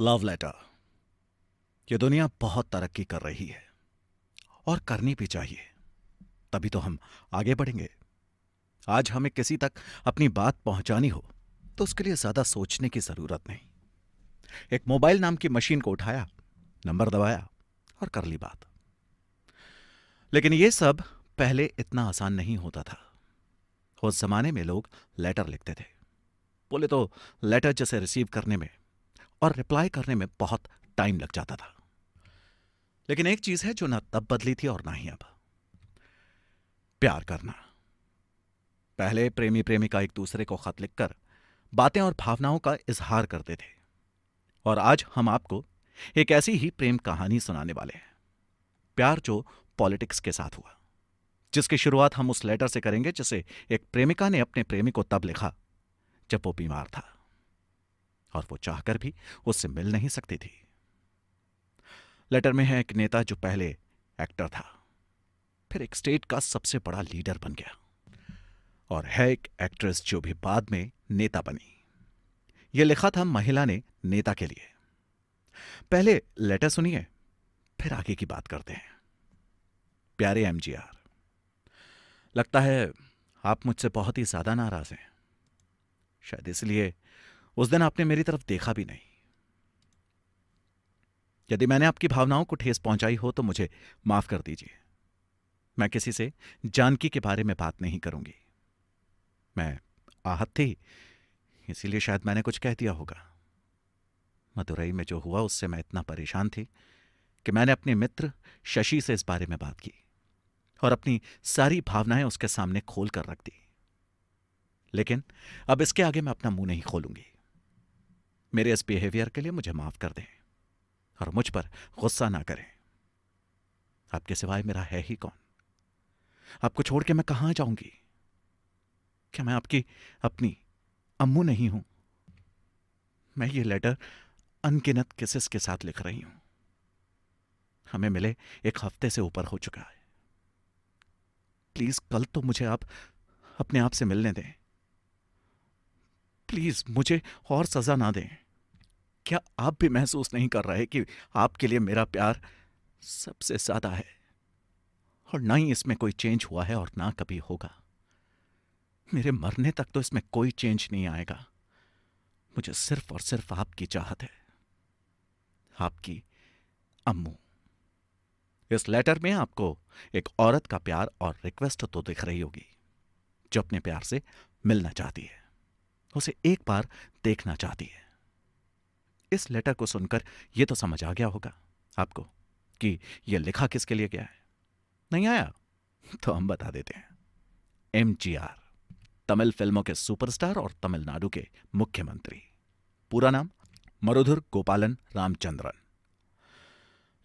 love letter ये दुनिया बहुत तरक्की कर रही है और करनी भी चाहिए तभी तो हम आगे बढ़ेंगे आज हमें किसी तक अपनी बात पहुंचानी हो तो उसके लिए ज्यादा सोचने की जरूरत नहीं एक मोबाइल नाम की मशीन को उठाया नंबर दबाया और कर ली बात लेकिन यह सब पहले इतना आसान नहीं होता था उस जमाने में लोग लेटर लिखते थे बोले तो लेटर जैसे रिसीव करने में और रिप्लाई करने में बहुत टाइम लग जाता था लेकिन एक चीज है जो ना तब बदली थी और ना ही अब प्यार करना पहले प्रेमी प्रेमिका एक दूसरे को खत लिखकर बातें और भावनाओं का इजहार करते थे और आज हम आपको एक ऐसी ही प्रेम कहानी सुनाने वाले हैं प्यार जो पॉलिटिक्स के साथ हुआ जिसकी शुरुआत हम उस लेटर से करेंगे जिसे एक प्रेमिका ने अपने प्रेमी को तब लिखा जब वो बीमार था और वो चाहकर भी उससे मिल नहीं सकती थी लेटर में है एक नेता जो पहले एक्टर था फिर एक स्टेट का सबसे बड़ा लीडर बन गया और है एक एक्ट्रेस जो भी बाद में नेता बनी यह लिखा था महिला ने नेता के लिए पहले लेटर सुनिए फिर आगे की बात करते हैं प्यारे एमजीआर लगता है आप मुझसे बहुत ही ज्यादा नाराज हैं शायद इसलिए उस दिन आपने मेरी तरफ देखा भी नहीं यदि मैंने आपकी भावनाओं को ठेस पहुंचाई हो तो मुझे माफ कर दीजिए मैं किसी से जानकी के बारे में बात नहीं करूंगी मैं आहत थी इसीलिए शायद मैंने कुछ कह दिया होगा मदुरई में जो हुआ उससे मैं इतना परेशान थी कि मैंने अपने मित्र शशि से इस बारे में बात की और अपनी सारी भावनाएं उसके सामने खोल कर रख दी लेकिन अब इसके आगे मैं अपना मुंह नहीं खोलूंगी मेरे इस बिहेवियर के लिए मुझे माफ कर दें और मुझ पर गुस्सा ना करें आपके सिवाय मेरा है ही कौन आपको छोड़ के मैं कहां जाऊंगी क्या मैं आपकी अपनी अम्मू नहीं हूं मैं ये लेटर अनगिनत किसिस के साथ लिख रही हूं हमें मिले एक हफ्ते से ऊपर हो चुका है प्लीज कल तो मुझे आप अपने आप से मिलने दें प्लीज मुझे और सजा ना दें क्या आप भी महसूस नहीं कर रहे कि आपके लिए मेरा प्यार सबसे ज्यादा है और ना ही इसमें कोई चेंज हुआ है और ना कभी होगा मेरे मरने तक तो इसमें कोई चेंज नहीं आएगा मुझे सिर्फ और सिर्फ आपकी चाहत है आपकी अम्मू इस लेटर में आपको एक औरत का प्यार और रिक्वेस्ट तो दिख रही होगी जो अपने प्यार से मिलना चाहती है उसे एक बार देखना चाहती है इस लेटर को सुनकर यह तो समझ आ गया होगा आपको कि यह लिखा किसके लिए गया है नहीं आया तो हम बता देते हैं एम तमिल फिल्मों के सुपरस्टार और तमिलनाडु के मुख्यमंत्री पूरा नाम मरुधुर गोपालन रामचंद्रन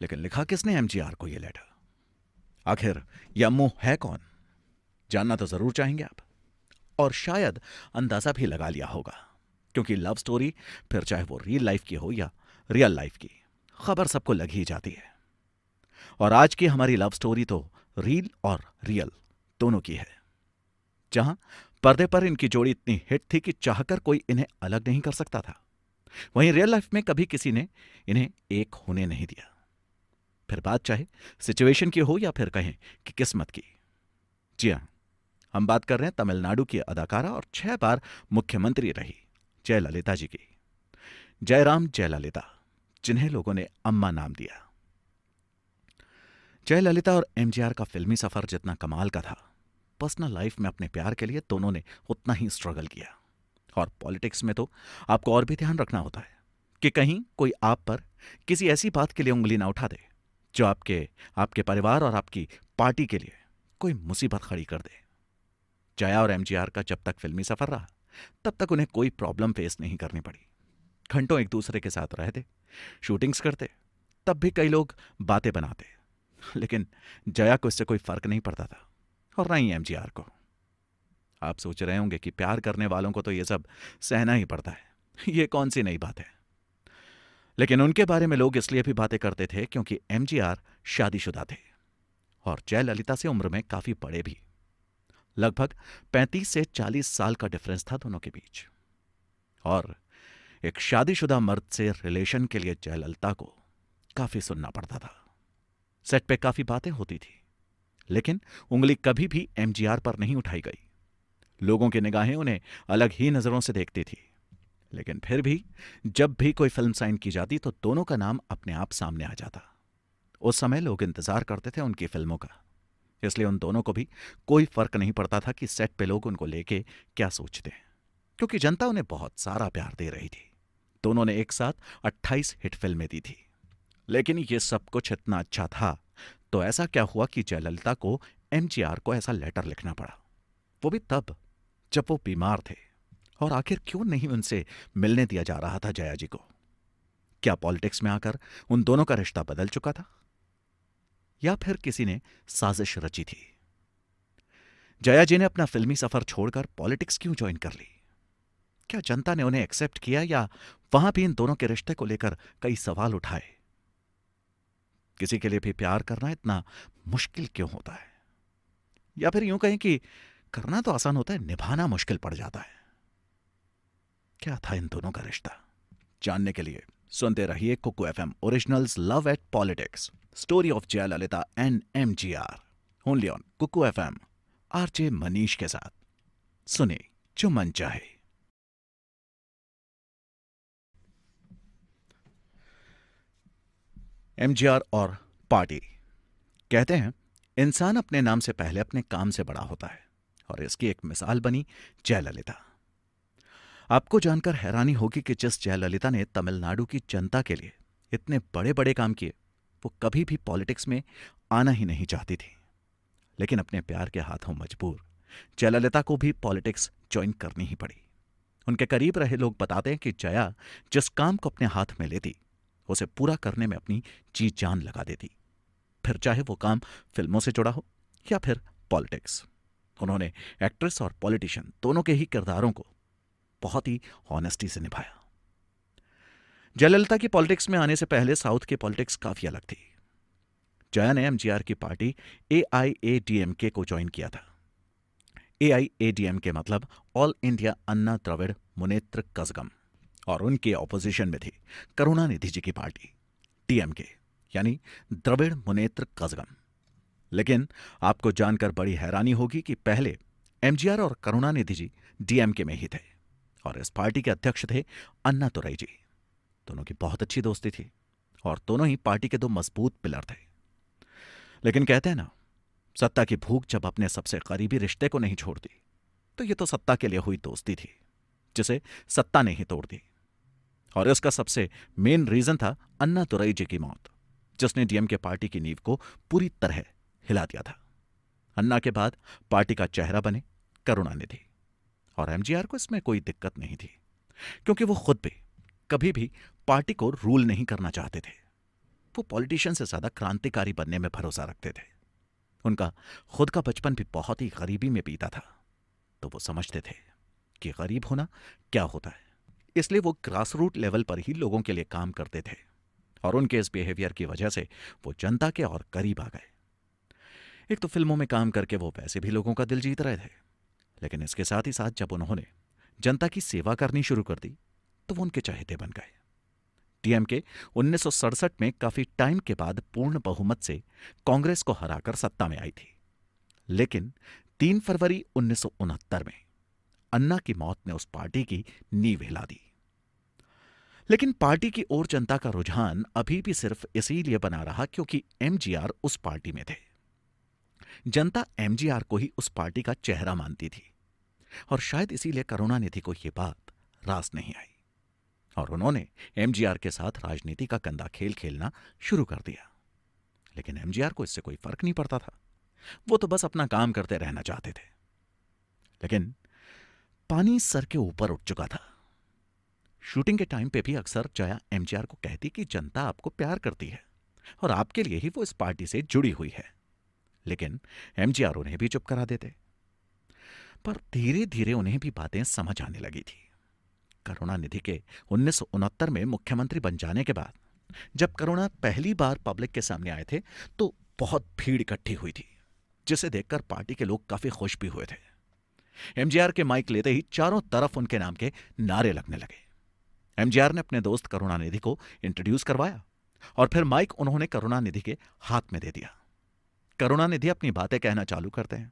लेकिन लिखा किसने एमजीआर को यह लेटर आखिर यह मुंह है कौन जानना तो जरूर चाहेंगे आप और शायद अंदाजा भी लगा लिया होगा क्योंकि लव स्टोरी फिर चाहे वो रियल लाइफ की हो या रियल लाइफ की खबर सबको लग ही जाती है और आज की हमारी लव स्टोरी तो रील और रियल दोनों की है जहां पर्दे पर इनकी जोड़ी इतनी हिट थी कि चाहकर कोई इन्हें अलग नहीं कर सकता था वहीं रियल लाइफ में कभी किसी ने इन्हें एक होने नहीं दिया फिर बात चाहे सिचुएशन की हो या फिर कहें कि किस्मत की जी हां हम बात कर रहे हैं तमिलनाडु की अदाकारा और छह बार मुख्यमंत्री रही जयललिता जी की जयराम जयललिता जिन्हें लोगों ने अम्मा नाम दिया जयललिता और एमजीआर का फिल्मी सफर जितना कमाल का था पर्सनल लाइफ में अपने प्यार के लिए दोनों ने उतना ही स्ट्रगल किया और पॉलिटिक्स में तो आपको और भी ध्यान रखना होता है कि कहीं कोई आप पर किसी ऐसी बात के लिए उंगली ना उठा दे जो आपके आपके परिवार और आपकी पार्टी के लिए कोई मुसीबत खड़ी कर दे जया और एमजीआर का जब तक फिल्मी सफर रहा तब तक उन्हें कोई प्रॉब्लम फेस नहीं करनी पड़ी घंटों एक दूसरे के साथ रहते शूटिंग्स करते तब भी कई लोग बातें बनाते लेकिन जया को इससे कोई फर्क नहीं पड़ता था और ना ही एम को आप सोच रहे होंगे कि प्यार करने वालों को तो यह सब सहना ही पड़ता है यह कौन सी नई बात है लेकिन उनके बारे में लोग इसलिए भी बातें करते थे क्योंकि एमजीआर शादीशुदा थे और जयललिता से उम्र में काफी बड़े भी लगभग 35 से 40 साल का डिफरेंस था दोनों के बीच और एक शादीशुदा मर्द से रिलेशन के लिए जयललिता को काफी सुनना पड़ता था सेट पे काफी बातें होती थी लेकिन उंगली कभी भी एमजीआर पर नहीं उठाई गई लोगों की निगाहें उन्हें अलग ही नजरों से देखती थी लेकिन फिर भी जब भी कोई फिल्म साइन की जाती तो दोनों का नाम अपने आप सामने आ जाता उस समय लोग इंतजार करते थे उनकी फिल्मों का इसलिए उन दोनों को भी कोई फर्क नहीं पड़ता था कि सेट पे लोग उनको लेके क्या सोचते हैं क्योंकि जनता उन्हें बहुत सारा प्यार दे रही थी दोनों ने एक साथ 28 हिट फिल्में दी थी लेकिन ये सब कुछ इतना अच्छा था तो ऐसा क्या हुआ कि जयललिता को एमजीआर को ऐसा लेटर लिखना पड़ा वो भी तब जब वो बीमार थे और आखिर क्यों नहीं उनसे मिलने दिया जा रहा था जया जी को क्या पॉलिटिक्स में आकर उन दोनों का रिश्ता बदल चुका था या फिर किसी ने साजिश रची थी जया जी ने अपना फिल्मी सफर छोड़कर पॉलिटिक्स क्यों ज्वाइन कर ली क्या जनता ने उन्हें एक्सेप्ट किया या वहां भी इन दोनों के रिश्ते को लेकर कई सवाल उठाए किसी के लिए भी प्यार करना इतना मुश्किल क्यों होता है या फिर यूं कहें कि करना तो आसान होता है निभाना मुश्किल पड़ जाता है क्या था इन दोनों का रिश्ता जानने के लिए सुनते रहिए Kuku F M originals love at politics story of Jayalalithaa Lalitha and M G R only on Kuku F M R J Manish के साथ सुने जो मन चाहे एमजीआर और पार्टी कहते हैं इंसान अपने नाम से पहले अपने काम से बड़ा होता है और इसकी एक मिसाल बनी जयललिता आपको जानकर हैरानी होगी कि जिस जयललिता ने तमिलनाडु की जनता के लिए इतने बड़े बड़े काम किए वो कभी भी पॉलिटिक्स में आना ही नहीं चाहती थी लेकिन अपने प्यार के हाथों मजबूर जयललिता को भी पॉलिटिक्स ज्वाइन करनी ही पड़ी उनके करीब रहे लोग बताते हैं कि जया जिस काम को अपने हाथ में लेती उसे पूरा करने में अपनी जी जान लगा देती फिर चाहे वो काम फिल्मों से जुड़ा हो या फिर पॉलिटिक्स उन्होंने एक्ट्रेस और पॉलिटिशियन दोनों के ही किरदारों को बहुत ही हॉनेस्टी से निभाया जयललिता की पॉलिटिक्स में आने से पहले साउथ की पॉलिटिक्स काफी अलग थी जया ने एमजीआर की party A A I DMK को ज्वाइन किया था ए आई डीएमके मतलब ऑल इंडिया अन्ना द्रविड़ मुनेत्र कसगम और उनके ऑपोजिशन में थी करुणानिधि जी की पार्टी टीएमके यानी द्रविड़ मुनेत्र कसगम लेकिन आपको जानकर बड़ी हैरानी होगी कि पहले एमजीआर और करुणानिधि जी डीएमके में ही थे और इस पार्टी के अध्यक्ष थे अन्ना तुरई जी दोनों की बहुत अच्छी दोस्ती थी और दोनों ही पार्टी के दो मजबूत पिलर थे लेकिन कहते हैं ना सत्ता की भूख जब अपने सबसे करीबी रिश्ते को नहीं छोड़ती तो यह तो सत्ता के लिए हुई दोस्ती थी जिसे सत्ता ने ही तोड़ दी और इसका सबसे मेन रीजन था अन्ना तुरई जी की मौत जिसने डीएम के पार्टी की नींव को पूरी तरह हिला दिया था अन्ना के बाद पार्टी का चेहरा बने करुणानिधि और एमजीआर को इसमें कोई दिक्कत नहीं थी क्योंकि वो खुद भी कभी भी पार्टी को रूल नहीं करना चाहते थे वो पॉलिटिशियन से ज्यादा क्रांतिकारी बनने में भरोसा रखते थे उनका खुद का बचपन भी बहुत ही गरीबी में बीता था तो वो समझते थे कि गरीब होना क्या होता है इसलिए वो ग्रास रूट लेवल पर ही लोगों के लिए काम करते थे और उनके इस बिहेवियर की वजह से वो जनता के और करीब आ गए एक तो फिल्मों में काम करके वो वैसे भी लोगों का दिल जीत रहे थे लेकिन इसके साथ ही साथ जब उन्होंने जनता की सेवा करनी शुरू कर दी तो वो उनके चाहते बन गए टीएमके उन्नीस में काफी टाइम के बाद पूर्ण बहुमत से कांग्रेस को हराकर सत्ता में आई थी लेकिन 3 फरवरी उन्नीस में अन्ना की मौत ने उस पार्टी की नींव हिला दी लेकिन पार्टी की ओर जनता का रुझान अभी भी सिर्फ इसीलिए बना रहा क्योंकि एमजीआर उस पार्टी में थे जनता एमजीआर को ही उस पार्टी का चेहरा मानती थी और शायद इसीलिए करुणानिधि को यह बात रास नहीं आई और उन्होंने एमजीआर के साथ राजनीति का कंधा खेल खेलना शुरू कर दिया लेकिन एमजीआर को इससे कोई फर्क नहीं पड़ता था वो तो बस अपना काम करते रहना चाहते थे लेकिन पानी सर के ऊपर उठ चुका था शूटिंग के टाइम पे भी अक्सर जया एमजीआर को कहती कि जनता आपको प्यार करती है और आपके लिए ही वो इस पार्टी से जुड़ी हुई है लेकिन एमजीआर उन्हें भी चुप करा देते पर धीरे धीरे उन्हें भी बातें समझ आने लगी थी करुणानिधि के उन्नीस में मुख्यमंत्री बन जाने के बाद जब करुणा पहली बार पब्लिक के सामने आए थे तो बहुत भीड़ इकट्ठी हुई थी जिसे देखकर पार्टी के लोग काफी खुश भी हुए थे एमजीआर के माइक लेते ही चारों तरफ उनके नाम के नारे लगने लगे एमजीआर ने अपने दोस्त करुणानिधि को इंट्रोड्यूस करवाया और फिर माइक उन्होंने करुणानिधि के हाथ में दे दिया करुणानिधि अपनी बातें कहना चालू करते हैं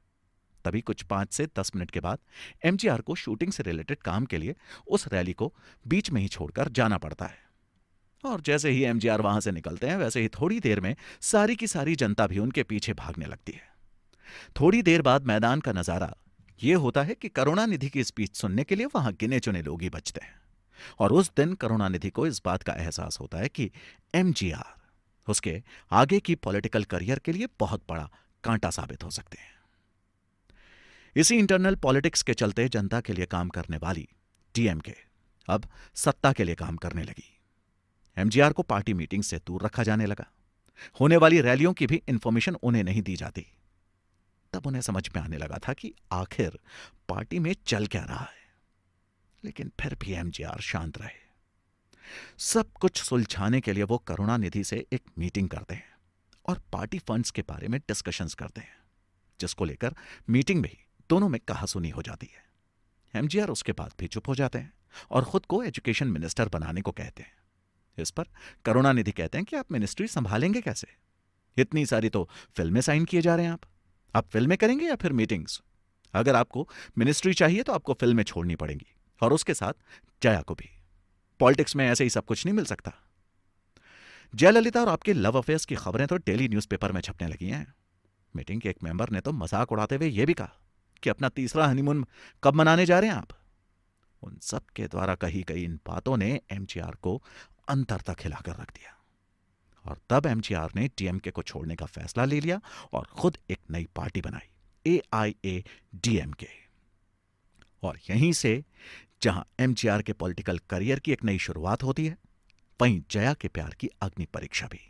तभी कुछ पांच से दस मिनट के बाद एमजीआर को शूटिंग से रिलेटेड काम के लिए उस रैली को बीच में ही छोड़कर जाना पड़ता है और जैसे ही एमजीआर वहां से निकलते हैं वैसे ही थोड़ी देर में सारी की सारी जनता भी उनके पीछे भागने लगती है थोड़ी देर बाद मैदान का नजारा यह होता है कि करुणानिधि की स्पीच सुनने के लिए वहां गिने चुने लोग ही बचते हैं और उस दिन करुणानिधि को इस बात का एहसास होता है कि एमजीआर उसके आगे की पॉलिटिकल करियर के लिए बहुत बड़ा कांटा साबित हो सकते हैं इसी इंटरनल पॉलिटिक्स के चलते जनता के लिए काम करने वाली डीएमके अब सत्ता के लिए काम करने लगी एमजीआर को पार्टी मीटिंग से दूर रखा जाने लगा होने वाली रैलियों की भी इंफॉर्मेशन उन्हें नहीं दी जाती तब उन्हें समझ में आने लगा था कि आखिर पार्टी में चल क्या रहा है लेकिन फिर भी एमजीआर शांत रहे सब कुछ सुलझाने के लिए वो करुणानिधि से एक मीटिंग करते हैं और पार्टी फंड्स के बारे में डिस्कशंस करते हैं जिसको लेकर मीटिंग में ही दोनों में कहा सुनी हो जाती है एमजीआर उसके बाद भी चुप हो जाते हैं और खुद को एजुकेशन मिनिस्टर बनाने को कहते हैं इस पर करुणानिधि कहते हैं कि आप मिनिस्ट्री संभालेंगे कैसे इतनी सारी तो फिल्में साइन किए जा रहे हैं आप आप फिल्में करेंगे या फिर मीटिंग्स अगर आपको मिनिस्ट्री चाहिए तो आपको फिल्में छोड़नी पड़ेंगी और उसके साथ जया को भी पॉलिटिक्स में ऐसे ही सब कुछ नहीं मिल सकता जयललिता और आपके लव अफेयर्स की खबरें तो डेली न्यूज़पेपर में छपने लगी हैं मीटिंग के एक मेंबर ने तो मजाक उड़ाते हुए यह भी कहा कि अपना तीसरा हनीमून कब मनाने जा रहे हैं आप उन सब के द्वारा कही गई इन बातों ने एमजीआर को अंतर तक हिलाकर रख दिया और तब एमजीआर ने डीएमके को छोड़ने का फैसला ले लिया और खुद एक नई पार्टी बनाई ए आई ए डीएमके और यहीं से जहां एमजीआर के पॉलिटिकल करियर की एक नई शुरुआत होती है वहीं जया के प्यार की अग्नि परीक्षा भी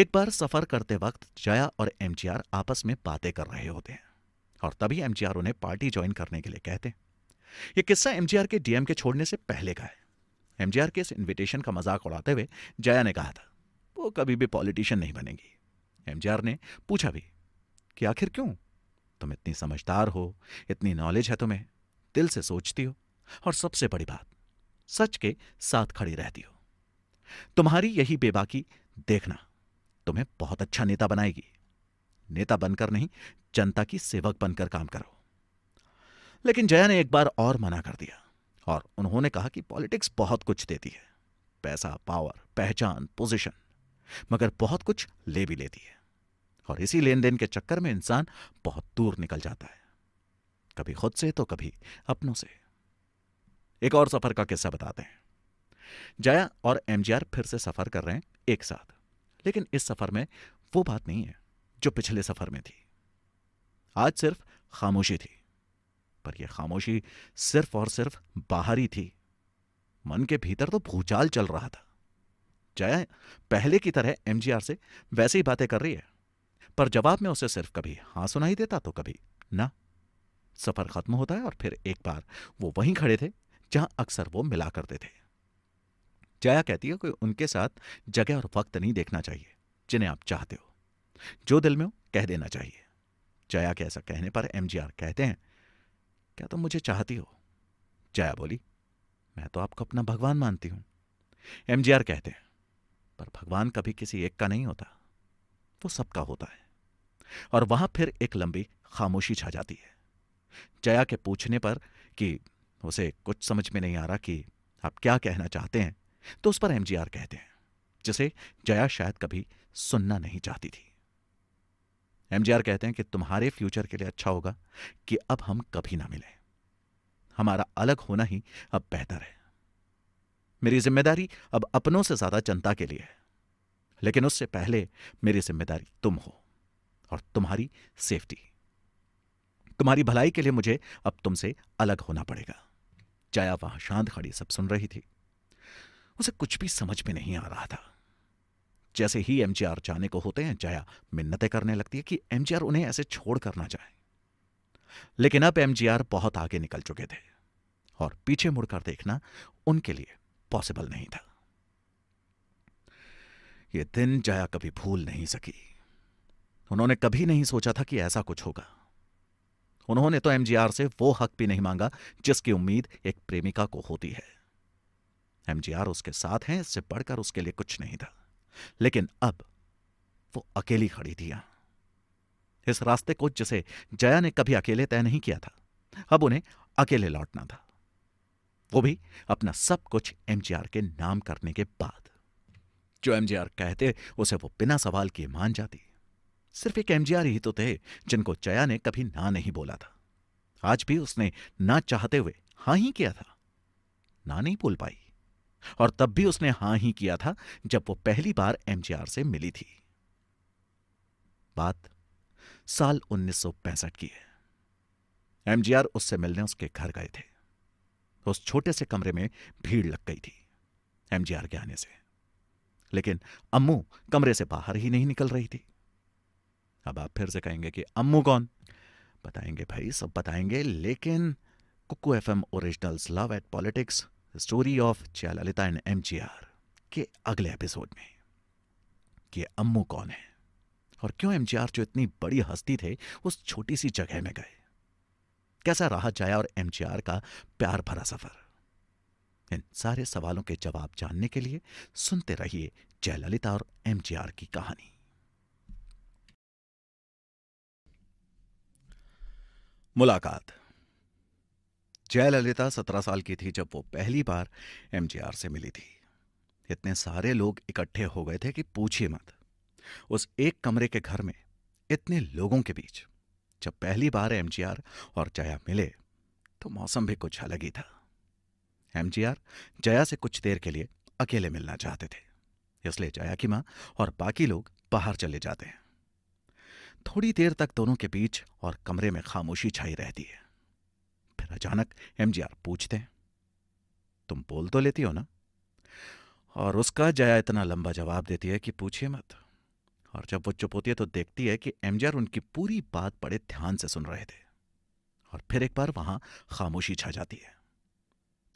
एक बार सफर करते वक्त जया और एमजीआर आपस में बातें कर रहे होते हैं और तभी एमजीआर उन्हें पार्टी ज्वाइन करने के लिए कहते हैं यह किस्सा एमजीआर के डीएम के छोड़ने से पहले का है एमजीआर के इस इन्विटेशन का मजाक उड़ाते हुए जया ने कहा था वो कभी भी पॉलिटिशियन नहीं बनेगी एमजीआर ने पूछा भी कि आखिर क्यों तुम इतनी समझदार हो इतनी नॉलेज है तुम्हें दिल से सोचती हो और सबसे बड़ी बात सच के साथ खड़ी रहती हो तुम्हारी यही बेबाकी देखना तुम्हें बहुत अच्छा नेता बनाएगी नेता बनकर नहीं जनता की सेवक बनकर काम करो लेकिन जया ने एक बार और मना कर दिया और उन्होंने कहा कि पॉलिटिक्स बहुत कुछ देती है पैसा पावर पहचान पोजीशन मगर बहुत कुछ ले भी लेती है और इसी लेन देन के चक्कर में इंसान बहुत दूर निकल जाता है कभी खुद से तो कभी अपनों से एक और सफर का किस्सा बताते हैं जया और एमजीआर फिर से सफर कर रहे हैं एक साथ लेकिन इस सफर में वो बात नहीं है जो पिछले सफर में थी आज सिर्फ खामोशी थी पर यह खामोशी सिर्फ और सिर्फ बाहरी थी मन के भीतर तो भूचाल चल रहा था जया पहले की तरह एमजीआर से वैसे ही बातें कर रही है पर जवाब में उसे सिर्फ कभी हां सुनाई देता तो कभी ना सफ़र ख़त्म होता है और फिर एक बार वो वहीं खड़े थे जहां अक्सर वो मिला करते थे जया कहती है कि उनके साथ जगह और वक्त नहीं देखना चाहिए जिन्हें आप चाहते हो जो दिल में हो कह देना चाहिए जया के ऐसा कहने पर एमजीआर कहते हैं क्या तुम तो मुझे चाहती हो जया बोली मैं तो आपको अपना भगवान मानती हूं एमजीआर कहते हैं पर भगवान कभी किसी एक का नहीं होता वो सबका होता है और वहां फिर एक लंबी खामोशी छा जाती है जया के पूछने पर कि उसे कुछ समझ में नहीं आ रहा कि आप क्या कहना चाहते हैं तो उस पर एमजीआर कहते हैं जिसे जया शायद कभी सुनना नहीं चाहती थी एमजीआर कहते हैं कि तुम्हारे फ्यूचर के लिए अच्छा होगा कि अब हम कभी ना मिलें हमारा अलग होना ही अब बेहतर है मेरी जिम्मेदारी अब अपनों से ज्यादा जनता के लिए है लेकिन उससे पहले मेरी जिम्मेदारी तुम हो और तुम्हारी सेफ्टी तुम्हारी भलाई के लिए मुझे अब तुमसे अलग होना पड़ेगा जया वहां शांत खड़ी सब सुन रही थी उसे कुछ भी समझ में नहीं आ रहा था जैसे ही एमजीआर जाने को होते हैं जया मिन्नतें करने लगती है कि एमजीआर उन्हें ऐसे छोड़ करना चाहे लेकिन अब एमजीआर बहुत आगे निकल चुके थे और पीछे मुड़कर देखना उनके लिए पॉसिबल नहीं था यह दिन जया कभी भूल नहीं सकी उन्होंने कभी नहीं सोचा था कि ऐसा कुछ होगा उन्होंने तो एमजीआर से वो हक भी नहीं मांगा जिसकी उम्मीद एक प्रेमिका को होती है एमजीआर उसके साथ हैं इससे बढ़कर उसके लिए कुछ नहीं था लेकिन अब वो अकेली खड़ी थी इस रास्ते को जिसे जया ने कभी अकेले तय नहीं किया था अब उन्हें अकेले लौटना था वो भी अपना सब कुछ एमजीआर के नाम करने के बाद जो एमजीआर कहते उसे वो बिना सवाल किए मान जाती सिर्फ एक एमजीआर ही तो थे जिनको जया ने कभी ना नहीं बोला था आज भी उसने ना चाहते हुए हां ही किया था ना नहीं बोल पाई और तब भी उसने हां ही किया था जब वो पहली बार एमजीआर से मिली थी बात साल उन्नीस की है एमजीआर उससे मिलने उसके घर गए थे उस छोटे से कमरे में भीड़ लग गई थी एमजीआर के आने से लेकिन अम्मू कमरे से बाहर ही नहीं निकल रही थी अब आप फिर से कहेंगे कि अम्मू कौन बताएंगे भाई सब बताएंगे लेकिन Kuku F M originals love at politics story of Lalitha and M के अगले एपिसोड में कि अम्मू कौन है और क्यों एम जो इतनी बड़ी हस्ती थे उस छोटी सी जगह में गए कैसा रहा जाया और एम का प्यार भरा सफर इन सारे सवालों के जवाब जानने के लिए सुनते रहिए जयललिता और एम की कहानी मुलाकात जयललिता सत्रह साल की थी जब वो पहली बार एमजीआर से मिली थी इतने सारे लोग इकट्ठे हो गए थे कि पूछिए मत उस एक कमरे के घर में इतने लोगों के बीच जब पहली बार एमजीआर और जया मिले तो मौसम भी कुछ अलग ही था एमजीआर जया से कुछ देर के लिए अकेले मिलना चाहते थे इसलिए जया की मां और बाकी लोग बाहर चले जाते हैं थोड़ी देर तक दोनों के बीच और कमरे में खामोशी छाई रहती है फिर अचानक एमजीआर पूछते हैं तुम बोल तो लेती हो ना और उसका जया इतना लंबा जवाब देती है कि पूछिए मत और जब वो चुप होती है तो देखती है कि एमजीआर उनकी पूरी बात बड़े ध्यान से सुन रहे थे और फिर एक बार वहां खामोशी छा जाती है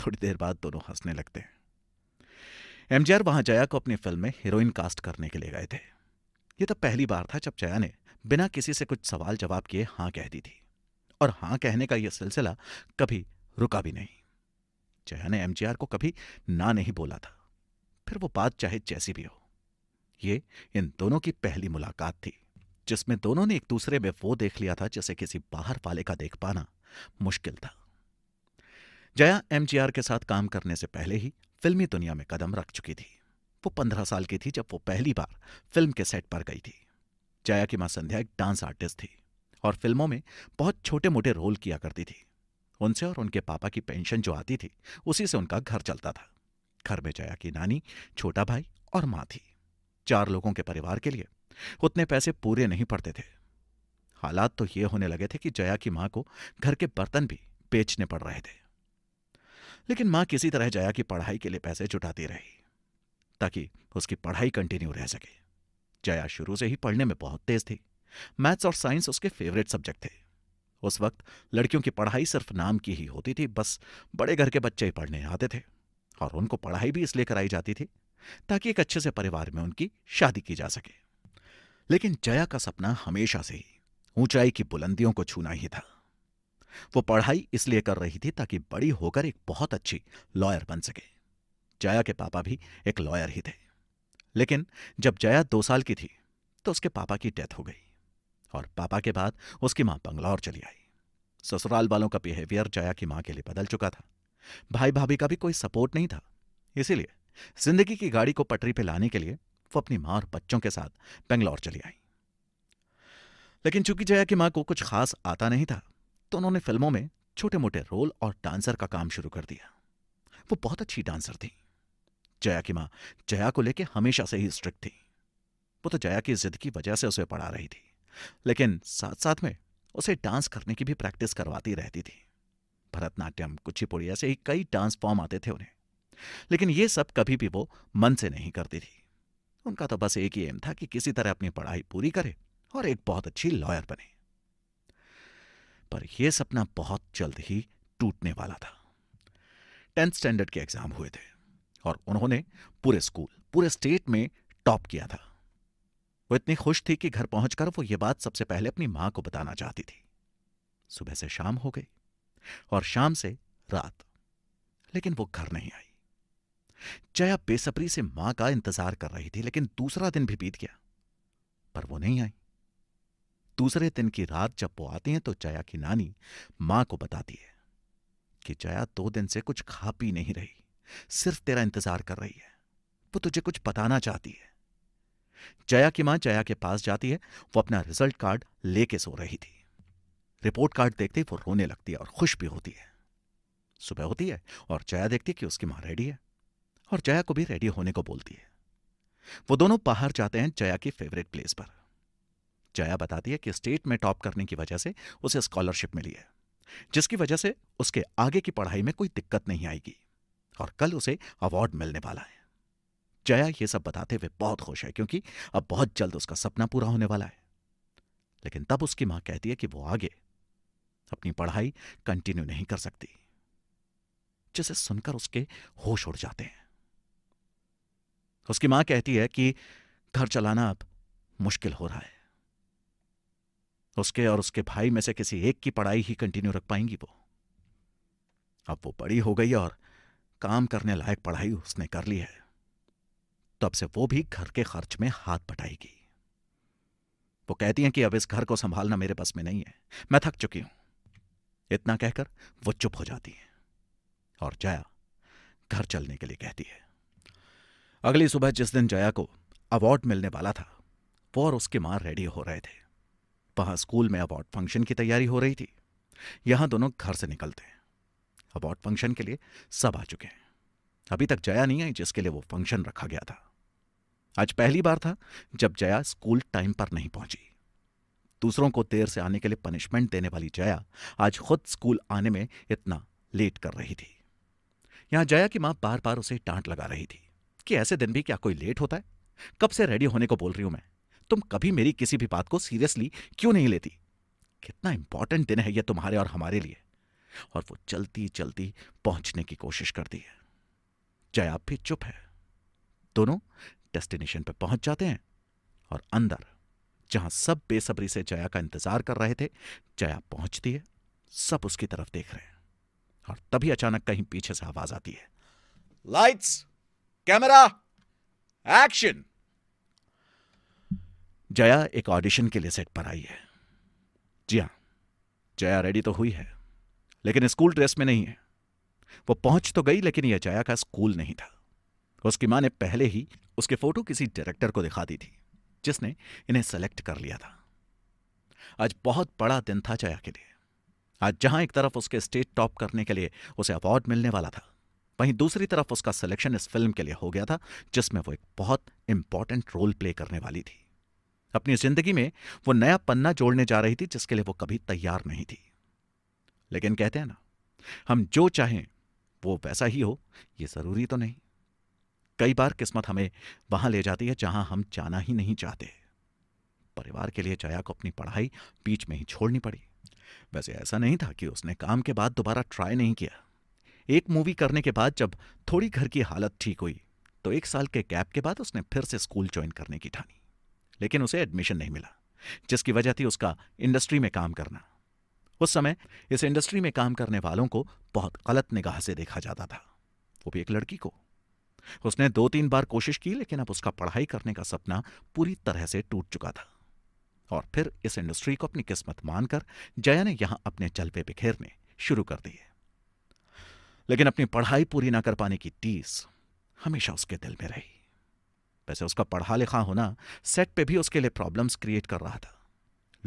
थोड़ी देर बाद दोनों हंसने लगते हैं एमजीआर वहां जया को अपनी फिल्म में हीरोइन कास्ट करने के लिए गए थे यह तो पहली बार था जब जया ने बिना किसी से कुछ सवाल जवाब किए हां कह दी थी और हां कहने का यह सिलसिला कभी रुका भी नहीं जया ने एमजीआर को कभी ना नहीं बोला था फिर वो बात चाहे जैसी भी हो ये इन दोनों की पहली मुलाकात थी जिसमें दोनों ने एक दूसरे में वो देख लिया था जिसे किसी बाहर वाले का देख पाना मुश्किल था जया एमजीआर के साथ काम करने से पहले ही फिल्मी दुनिया में कदम रख चुकी थी वो पंद्रह साल की थी जब वो पहली बार फिल्म के सेट पर गई थी जया की मां संध्या एक डांस आर्टिस्ट थी और फिल्मों में बहुत छोटे मोटे रोल किया करती थी उनसे और उनके पापा की पेंशन जो आती थी उसी से उनका घर चलता था घर में जया की नानी छोटा भाई और माँ थी चार लोगों के परिवार के लिए उतने पैसे पूरे नहीं पड़ते थे हालात तो ये होने लगे थे कि जया की माँ को घर के बर्तन भी बेचने पड़ रहे थे लेकिन माँ किसी तरह जया की पढ़ाई के लिए पैसे जुटाती रही ताकि उसकी पढ़ाई कंटिन्यू रह सके जया शुरू से ही पढ़ने में बहुत तेज थी मैथ्स और साइंस उसके फेवरेट सब्जेक्ट थे उस वक्त लड़कियों की पढ़ाई सिर्फ नाम की ही होती थी बस बड़े घर के बच्चे ही पढ़ने आते थे और उनको पढ़ाई भी इसलिए कराई जाती थी ताकि एक अच्छे से परिवार में उनकी शादी की जा सके लेकिन जया का सपना हमेशा से ही ऊंचाई की बुलंदियों को छूना ही था वो पढ़ाई इसलिए कर रही थी ताकि बड़ी होकर एक बहुत अच्छी लॉयर बन सके जया के पापा भी एक लॉयर ही थे लेकिन जब जया दो साल की थी तो उसके पापा की डेथ हो गई और पापा के बाद उसकी मां बंगलौर चली आई ससुराल वालों का बिहेवियर जया की मां के लिए बदल चुका था भाई भाभी का भी कोई सपोर्ट नहीं था इसीलिए जिंदगी की गाड़ी को पटरी पर लाने के लिए वो अपनी मां और बच्चों के साथ बेंगलौर चली आई लेकिन चूंकि जया की मां को कुछ खास आता नहीं था तो उन्होंने फिल्मों में छोटे मोटे रोल और डांसर का काम शुरू कर दिया वो बहुत अच्छी डांसर थी जया की मां जया को लेकर हमेशा से ही स्ट्रिक्ट थी वो तो जया की जिद की वजह से उसे पढ़ा रही थी लेकिन साथ साथ में उसे डांस करने की भी प्रैक्टिस करवाती रहती थी भरतनाट्यम कुचिपुड़ी ऐसे ही कई डांस फॉर्म आते थे उन्हें लेकिन ये सब कभी भी वो मन से नहीं करती थी उनका तो बस एक ही एम था कि किसी तरह अपनी पढ़ाई पूरी करे और एक बहुत अच्छी लॉयर बने पर यह सपना बहुत जल्द ही टूटने वाला था टेंथ स्टैंडर्ड के एग्जाम हुए थे और उन्होंने पूरे स्कूल पूरे स्टेट में टॉप किया था वो इतनी खुश थी कि घर पहुंचकर वो ये बात सबसे पहले अपनी मां को बताना चाहती थी सुबह से शाम हो गई और शाम से रात लेकिन वो घर नहीं आई जया बेसब्री से मां का इंतजार कर रही थी लेकिन दूसरा दिन भी बीत गया पर वो नहीं आई दूसरे दिन की रात जब वो आती हैं तो जया की नानी मां को बताती है कि जया दो दिन से कुछ खा पी नहीं रही सिर्फ तेरा इंतजार कर रही है वो तुझे कुछ बताना चाहती है जया की मां जया के पास जाती है वो अपना रिजल्ट कार्ड लेके सो रही थी रिपोर्ट कार्ड देखते ही वो रोने लगती है और खुश भी होती है सुबह होती है और जया देखती है कि उसकी मां रेडी है और जया को भी रेडी होने को बोलती है वो दोनों बाहर जाते हैं जया की फेवरेट प्लेस पर जया बताती है कि स्टेट में टॉप करने की वजह से उसे स्कॉलरशिप मिली है जिसकी वजह से उसके आगे की पढ़ाई में कोई दिक्कत नहीं आएगी और कल उसे अवार्ड मिलने वाला है जया ये सब बताते हुए बहुत खुश है क्योंकि अब बहुत जल्द उसका सपना पूरा होने वाला है लेकिन तब उसकी मां कहती है कि वो आगे अपनी पढ़ाई कंटिन्यू नहीं कर सकती जिसे सुनकर उसके होश उड़ जाते हैं उसकी मां कहती है कि घर चलाना अब मुश्किल हो रहा है उसके और उसके भाई में से किसी एक की पढ़ाई ही कंटिन्यू रख पाएंगी वो अब वो बड़ी हो गई और काम करने लायक पढ़ाई उसने कर ली है तब से वो भी घर के खर्च में हाथ बटाएगी वो कहती हैं कि अब इस घर को संभालना मेरे बस में नहीं है मैं थक चुकी हूं इतना कहकर वो चुप हो जाती है और जया घर चलने के लिए कहती है अगली सुबह जिस दिन जया को अवार्ड मिलने वाला था वो और उसकी मां रेडी हो रहे थे वहां स्कूल में अवार्ड फंक्शन की तैयारी हो रही थी यहां दोनों घर से निकलते हैं अवार्ड फंक्शन के लिए सब आ चुके हैं अभी तक जया नहीं आई जिसके लिए वो फंक्शन रखा गया था आज पहली बार था जब जया स्कूल टाइम पर नहीं पहुंची दूसरों को देर से आने के लिए पनिशमेंट देने वाली जया आज खुद स्कूल आने में इतना लेट कर रही थी यहां जया की मां बार बार उसे टांट लगा रही थी कि ऐसे दिन भी क्या कोई लेट होता है कब से रेडी होने को बोल रही हूं मैं तुम कभी मेरी किसी भी बात को सीरियसली क्यों नहीं लेती कितना इंपॉर्टेंट दिन है यह तुम्हारे और हमारे लिए और वो चलती चलती पहुंचने की कोशिश करती है आप भी चुप है दोनों डेस्टिनेशन पर पहुंच जाते हैं और अंदर जहां सब बेसब्री से जया का इंतजार कर रहे थे जया पहुंचती है सब उसकी तरफ देख रहे हैं और तभी अचानक कहीं पीछे से आवाज आती है लाइट्स कैमरा एक्शन जया एक ऑडिशन के लिए सेट पर आई है जी हां जया रेडी तो हुई है लेकिन स्कूल ड्रेस में नहीं है वो पहुंच तो गई लेकिन यह जया का स्कूल नहीं था उसकी मां ने पहले ही उसके फोटो किसी डायरेक्टर को दिखा दी थी जिसने इन्हें सेलेक्ट कर लिया था आज बहुत बड़ा दिन था जया के लिए आज जहां एक तरफ उसके स्टेट टॉप करने के लिए उसे अवार्ड मिलने वाला था वहीं दूसरी तरफ उसका सिलेक्शन इस फिल्म के लिए हो गया था जिसमें वो एक बहुत इंपॉर्टेंट रोल प्ले करने वाली थी अपनी जिंदगी में वो नया पन्ना जोड़ने जा रही थी जिसके लिए वो कभी तैयार नहीं थी लेकिन कहते हैं ना हम जो चाहें वो वैसा ही हो ये ज़रूरी तो नहीं कई बार किस्मत हमें वहां ले जाती है जहां हम जाना ही नहीं चाहते परिवार के लिए जया को अपनी पढ़ाई बीच में ही छोड़नी पड़ी वैसे ऐसा नहीं था कि उसने काम के बाद दोबारा ट्राई नहीं किया एक मूवी करने के बाद जब थोड़ी घर की हालत ठीक हुई तो एक साल के गैप के बाद उसने फिर से स्कूल ज्वाइन करने की ठानी लेकिन उसे एडमिशन नहीं मिला जिसकी वजह थी उसका इंडस्ट्री में काम करना उस समय इस इंडस्ट्री में काम करने वालों को बहुत गलत निगाह से देखा जाता था वो भी एक लड़की को उसने दो तीन बार कोशिश की लेकिन अब उसका पढ़ाई करने का सपना पूरी तरह से टूट चुका था और फिर इस इंडस्ट्री को अपनी किस्मत मानकर जया ने यहां अपने जलवे बिखेरने शुरू कर दिए लेकिन अपनी पढ़ाई पूरी ना कर पाने की टीस हमेशा उसके दिल में रही वैसे उसका पढ़ा लिखा होना सेट पे भी उसके लिए प्रॉब्लम्स क्रिएट कर रहा था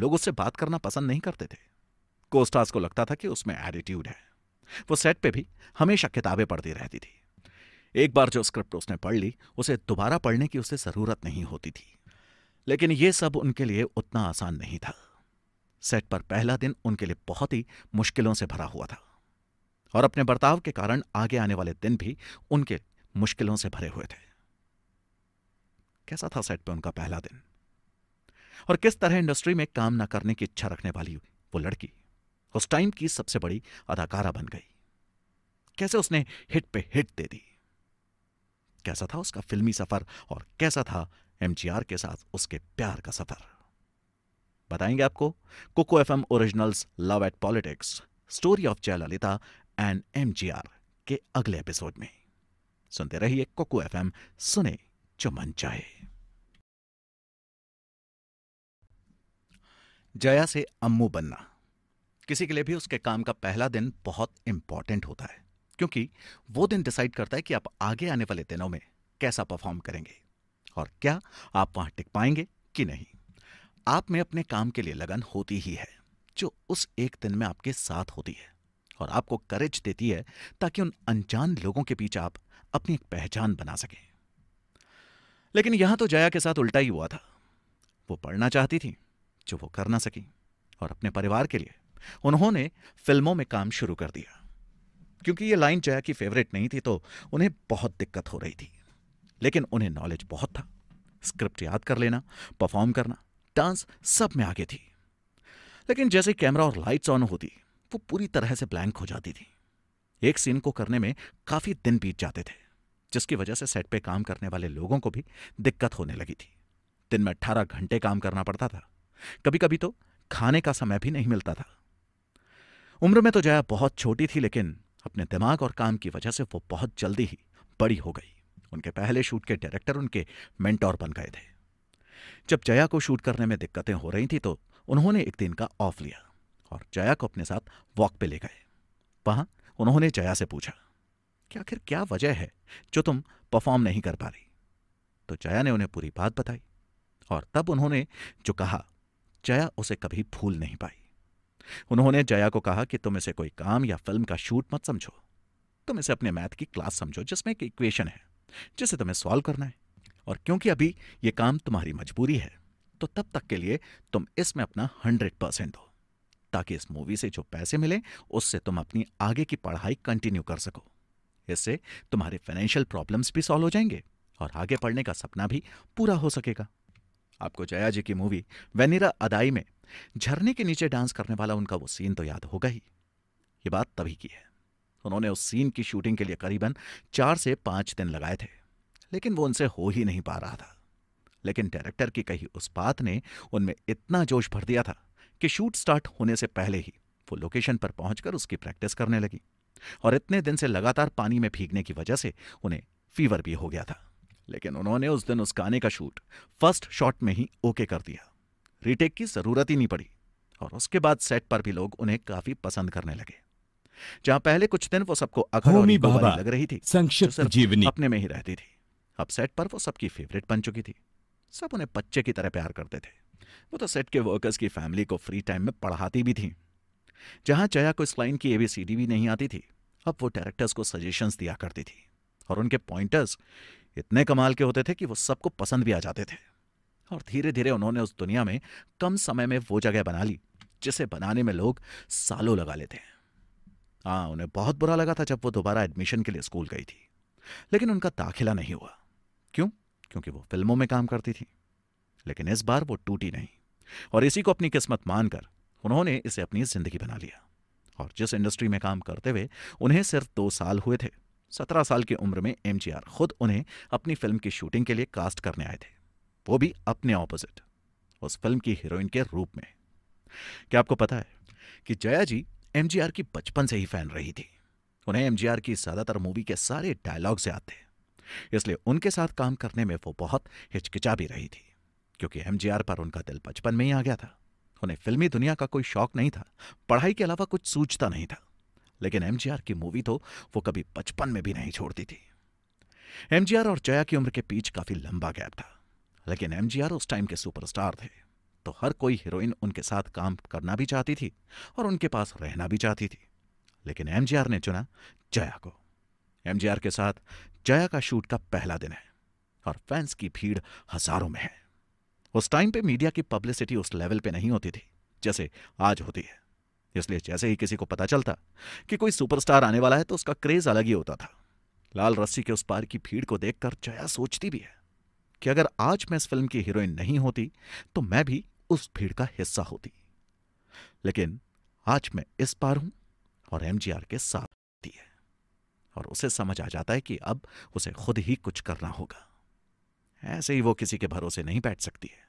लोग उससे बात करना पसंद नहीं करते थे कोस्टास को लगता था कि उसमें एटीट्यूड है वो सेट पे भी हमेशा किताबें पढ़ती रहती थी एक बार जो स्क्रिप्ट उसने पढ़ ली उसे दोबारा पढ़ने की उसे ज़रूरत नहीं होती थी लेकिन यह सब उनके लिए उतना आसान नहीं था सेट पर पहला दिन उनके लिए बहुत ही मुश्किलों से भरा हुआ था और अपने बर्ताव के कारण आगे आने वाले दिन भी उनके मुश्किलों से भरे हुए थे कैसा था सेट पर उनका पहला दिन और किस तरह इंडस्ट्री में काम ना करने की इच्छा रखने वाली वो लड़की उस टाइम की सबसे बड़ी अदाकारा बन गई कैसे उसने हिट पे हिट दे दी कैसा था उसका फिल्मी सफर और कैसा था एमजीआर के साथ उसके प्यार का सफर बताएंगे आपको Kuku M originals love at politics story of Jayalalithaa and MGR के अगले एपिसोड में सुनते रहिए कोको एम सुने जो मन चाहे जया से अम्मू बनना किसी के लिए भी उसके काम का पहला दिन बहुत इंपॉर्टेंट होता है क्योंकि वो दिन डिसाइड करता है कि आप आगे आने वाले दिनों में कैसा परफॉर्म करेंगे और क्या आप वहां टिक पाएंगे कि नहीं आप में अपने काम के लिए लगन होती ही है जो उस एक दिन में आपके साथ होती है और आपको करेज देती है ताकि उन अनजान लोगों के बीच आप अपनी एक पहचान बना सकें लेकिन यहां तो जया के साथ उल्टा ही हुआ था वो पढ़ना चाहती थी जो वो कर ना सकी और अपने परिवार के लिए उन्होंने फिल्मों में काम शुरू कर दिया क्योंकि ये लाइन जया की फेवरेट नहीं थी तो उन्हें बहुत दिक्कत हो रही थी लेकिन उन्हें नॉलेज बहुत था स्क्रिप्ट याद कर लेना परफॉर्म करना डांस सब में आगे थी लेकिन जैसे कैमरा और लाइट्स ऑन होती वो पूरी तरह से ब्लैंक हो जाती थी एक सीन को करने में काफी दिन बीत जाते थे जिसकी वजह से सेट पे काम करने वाले लोगों को भी दिक्कत होने लगी थी दिन में अट्ठारह घंटे काम करना पड़ता था कभी कभी तो खाने का समय भी नहीं मिलता था उम्र में तो जया बहुत छोटी थी लेकिन अपने दिमाग और काम की वजह से वो बहुत जल्दी ही बड़ी हो गई उनके पहले शूट के डायरेक्टर उनके मेंटोर बन गए थे जब जया को शूट करने में दिक्कतें हो रही थी तो उन्होंने एक दिन का ऑफ लिया और जया को अपने साथ वॉक पे ले गए वहां उन्होंने जया से पूछा कि आखिर क्या वजह है जो तुम परफॉर्म नहीं कर पा रही तो जया ने उन्हें पूरी बात बताई और तब उन्होंने जो कहा जया उसे कभी भूल नहीं पाई उन्होंने जया को कहा कि तुम इसे कोई काम या फिल्म का शूट मत समझो तुम इसे अपने मैथ की क्लास समझो जिसमें एक इक्वेशन है जिसे तुम्हें सॉल्व करना है और क्योंकि अभी यह काम तुम्हारी मजबूरी है तो तब तक के लिए तुम इसमें अपना हंड्रेड परसेंट दो ताकि इस मूवी से जो पैसे मिले उससे तुम अपनी आगे की पढ़ाई कंटिन्यू कर सको इससे तुम्हारे फाइनेंशियल प्रॉब्लम्स भी सॉल्व हो जाएंगे और आगे पढ़ने का सपना भी पूरा हो सकेगा आपको जया जी की मूवी वेनिरा अदाई में झरने के नीचे डांस करने वाला उनका वो सीन तो याद होगा ही ये बात तभी की है उन्होंने उस सीन की शूटिंग के लिए करीबन चार से पांच दिन लगाए थे लेकिन वो उनसे हो ही नहीं पा रहा था लेकिन डायरेक्टर की कही उस बात ने उनमें इतना जोश भर दिया था कि शूट स्टार्ट होने से पहले ही वो लोकेशन पर पहुंचकर उसकी प्रैक्टिस करने लगी और इतने दिन से लगातार पानी में भीगने की वजह से उन्हें फीवर भी हो गया था लेकिन उन्होंने उस दिन उस गाने का शूट फर्स्ट शॉट में ही ओके कर दिया रीटेक की जरूरत ही नहीं पड़ी और उसके बाद सेट पर भी लोग उन्हें काफी पसंद करने लगे जहां पहले कुछ दिन वो सबको अखर लग रही थी संक्षिप्त जीवनी अपने में ही रहती थी अब सेट पर वो सबकी फेवरेट बन चुकी थी सब उन्हें बच्चे की तरह प्यार करते थे वो तो सेट के वर्कर्स की फैमिली को फ्री टाइम में पढ़ाती भी थी जहां जया को इस लाइन की एबीसीडी भी नहीं आती थी अब वो डायरेक्टर्स को सजेशंस दिया करती थी और उनके पॉइंटर्स इतने कमाल के होते थे कि वो सबको पसंद भी आ जाते थे और धीरे धीरे उन्होंने उस दुनिया में कम समय में वो जगह बना ली जिसे बनाने में लोग सालों लगा लेते हैं हाँ उन्हें बहुत बुरा लगा था जब वो दोबारा एडमिशन के लिए स्कूल गई थी लेकिन उनका दाखिला नहीं हुआ क्यों क्योंकि वो फिल्मों में काम करती थी लेकिन इस बार वो टूटी नहीं और इसी को अपनी किस्मत मानकर उन्होंने इसे अपनी जिंदगी बना लिया और जिस इंडस्ट्री में काम करते हुए उन्हें सिर्फ दो साल हुए थे सत्रह साल की उम्र में एम खुद उन्हें अपनी फिल्म की शूटिंग के लिए कास्ट करने आए थे वो भी अपने ऑपोजिट उस फिल्म की हीरोइन के रूप में क्या आपको पता है कि जया जी एम की बचपन से ही फैन रही थी उन्हें एम की ज़्यादातर मूवी के सारे डायलॉग्स याद थे इसलिए उनके साथ काम करने में वो बहुत हिचकिचा भी रही थी क्योंकि एम पर उनका दिल बचपन में ही आ गया था उन्हें फिल्मी दुनिया का कोई शौक नहीं था पढ़ाई के अलावा कुछ सूझता नहीं था लेकिन एमजीआर की मूवी तो वो कभी बचपन में भी नहीं छोड़ती थी एमजीआर और जया की उम्र के बीच काफी लंबा गैप था लेकिन एमजीआर उस टाइम के सुपरस्टार थे तो हर कोई हीरोइन उनके साथ काम करना भी चाहती थी और उनके पास रहना भी चाहती थी लेकिन एमजीआर ने चुना जया को एमजीआर के साथ जया का शूट का पहला दिन है और फैंस की भीड़ हजारों में है उस टाइम पे मीडिया की पब्लिसिटी उस लेवल पे नहीं होती थी जैसे आज होती है इसलिए जैसे ही किसी को पता चलता कि कोई सुपरस्टार आने वाला है तो उसका क्रेज अलग ही होता था लाल रस्सी के उस पार की भीड़ को देखकर जया सोचती भी है कि अगर आज मैं इस फिल्म की हीरोइन नहीं होती तो मैं भी उस भीड़ का हिस्सा होती लेकिन आज मैं इस पार हूं और एमजीआर के साथ होती है और उसे समझ आ जाता है कि अब उसे खुद ही कुछ करना होगा ऐसे ही वो किसी के भरोसे नहीं बैठ सकती है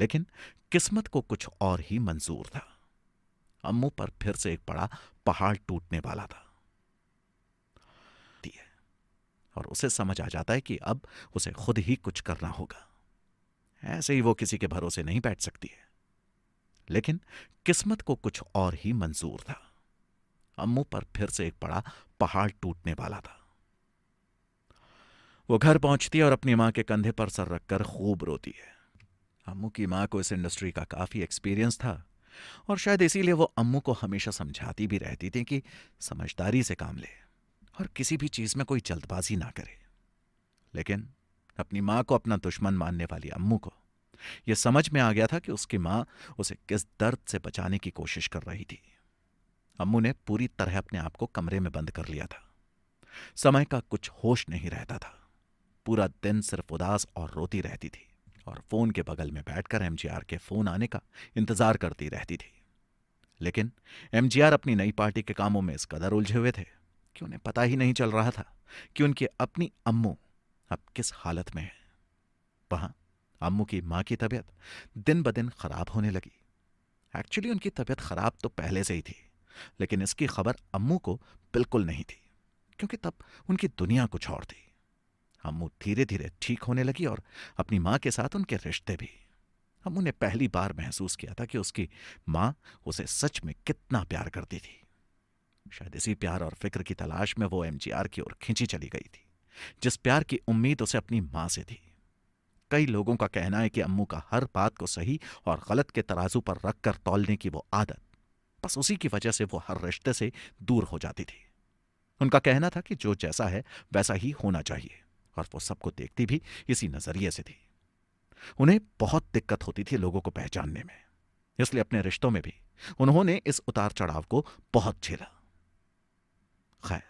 लेकिन किस्मत को कुछ और ही मंजूर था अम्मू पर फिर से एक बड़ा पहाड़ टूटने वाला था और उसे समझ आ जाता है कि अब उसे खुद ही कुछ करना होगा ऐसे ही वो किसी के भरोसे नहीं बैठ सकती है लेकिन किस्मत को कुछ और ही मंजूर था अम्मू पर फिर से एक बड़ा पहाड़ टूटने वाला था वो घर पहुंचती है और अपनी मां के कंधे पर सर रखकर खूब रोती है अम्मू की मां को इस इंडस्ट्री का काफी एक्सपीरियंस था और शायद इसीलिए वो अम्मू को हमेशा समझाती भी रहती थी कि समझदारी से काम ले और किसी भी चीज़ में कोई जल्दबाजी ना करे लेकिन अपनी मां को अपना दुश्मन मानने वाली अम्मू को यह समझ में आ गया था कि उसकी मां उसे किस दर्द से बचाने की कोशिश कर रही थी अम्मू ने पूरी तरह अपने आप को कमरे में बंद कर लिया था समय का कुछ होश नहीं रहता था पूरा दिन सिर्फ उदास और रोती रहती थी और फोन के बगल में बैठकर एमजीआर के फोन आने का इंतजार करती रहती थी लेकिन एमजीआर अपनी नई पार्टी के कामों में इस कदर उलझे हुए थे कि उन्हें पता ही नहीं चल रहा था कि उनकी अपनी अम्मू अब किस हालत में है वहां अम्मू की मां की तबीयत दिन ब दिन खराब होने लगी एक्चुअली उनकी तबीयत खराब तो पहले से ही थी लेकिन इसकी खबर अम्मू को बिल्कुल नहीं थी क्योंकि तब उनकी दुनिया कुछ और थी अम्मू धीरे धीरे ठीक होने लगी और अपनी माँ के साथ उनके रिश्ते भी अम्मू ने पहली बार महसूस किया था कि उसकी माँ उसे सच में कितना प्यार करती थी शायद इसी प्यार और फिक्र की तलाश में वो एमजीआर की ओर खींची चली गई थी जिस प्यार की उम्मीद उसे अपनी माँ से थी कई लोगों का कहना है कि अम्मू का हर बात को सही और गलत के तराजू पर रखकर तोलने तौलने की वो आदत बस उसी की वजह से वो हर रिश्ते से दूर हो जाती थी उनका कहना था कि जो जैसा है वैसा ही होना चाहिए और वो सबको देखती भी इसी नजरिए से थी उन्हें बहुत दिक्कत होती थी लोगों को पहचानने में इसलिए अपने रिश्तों में भी उन्होंने इस उतार चढ़ाव को बहुत झेला खैर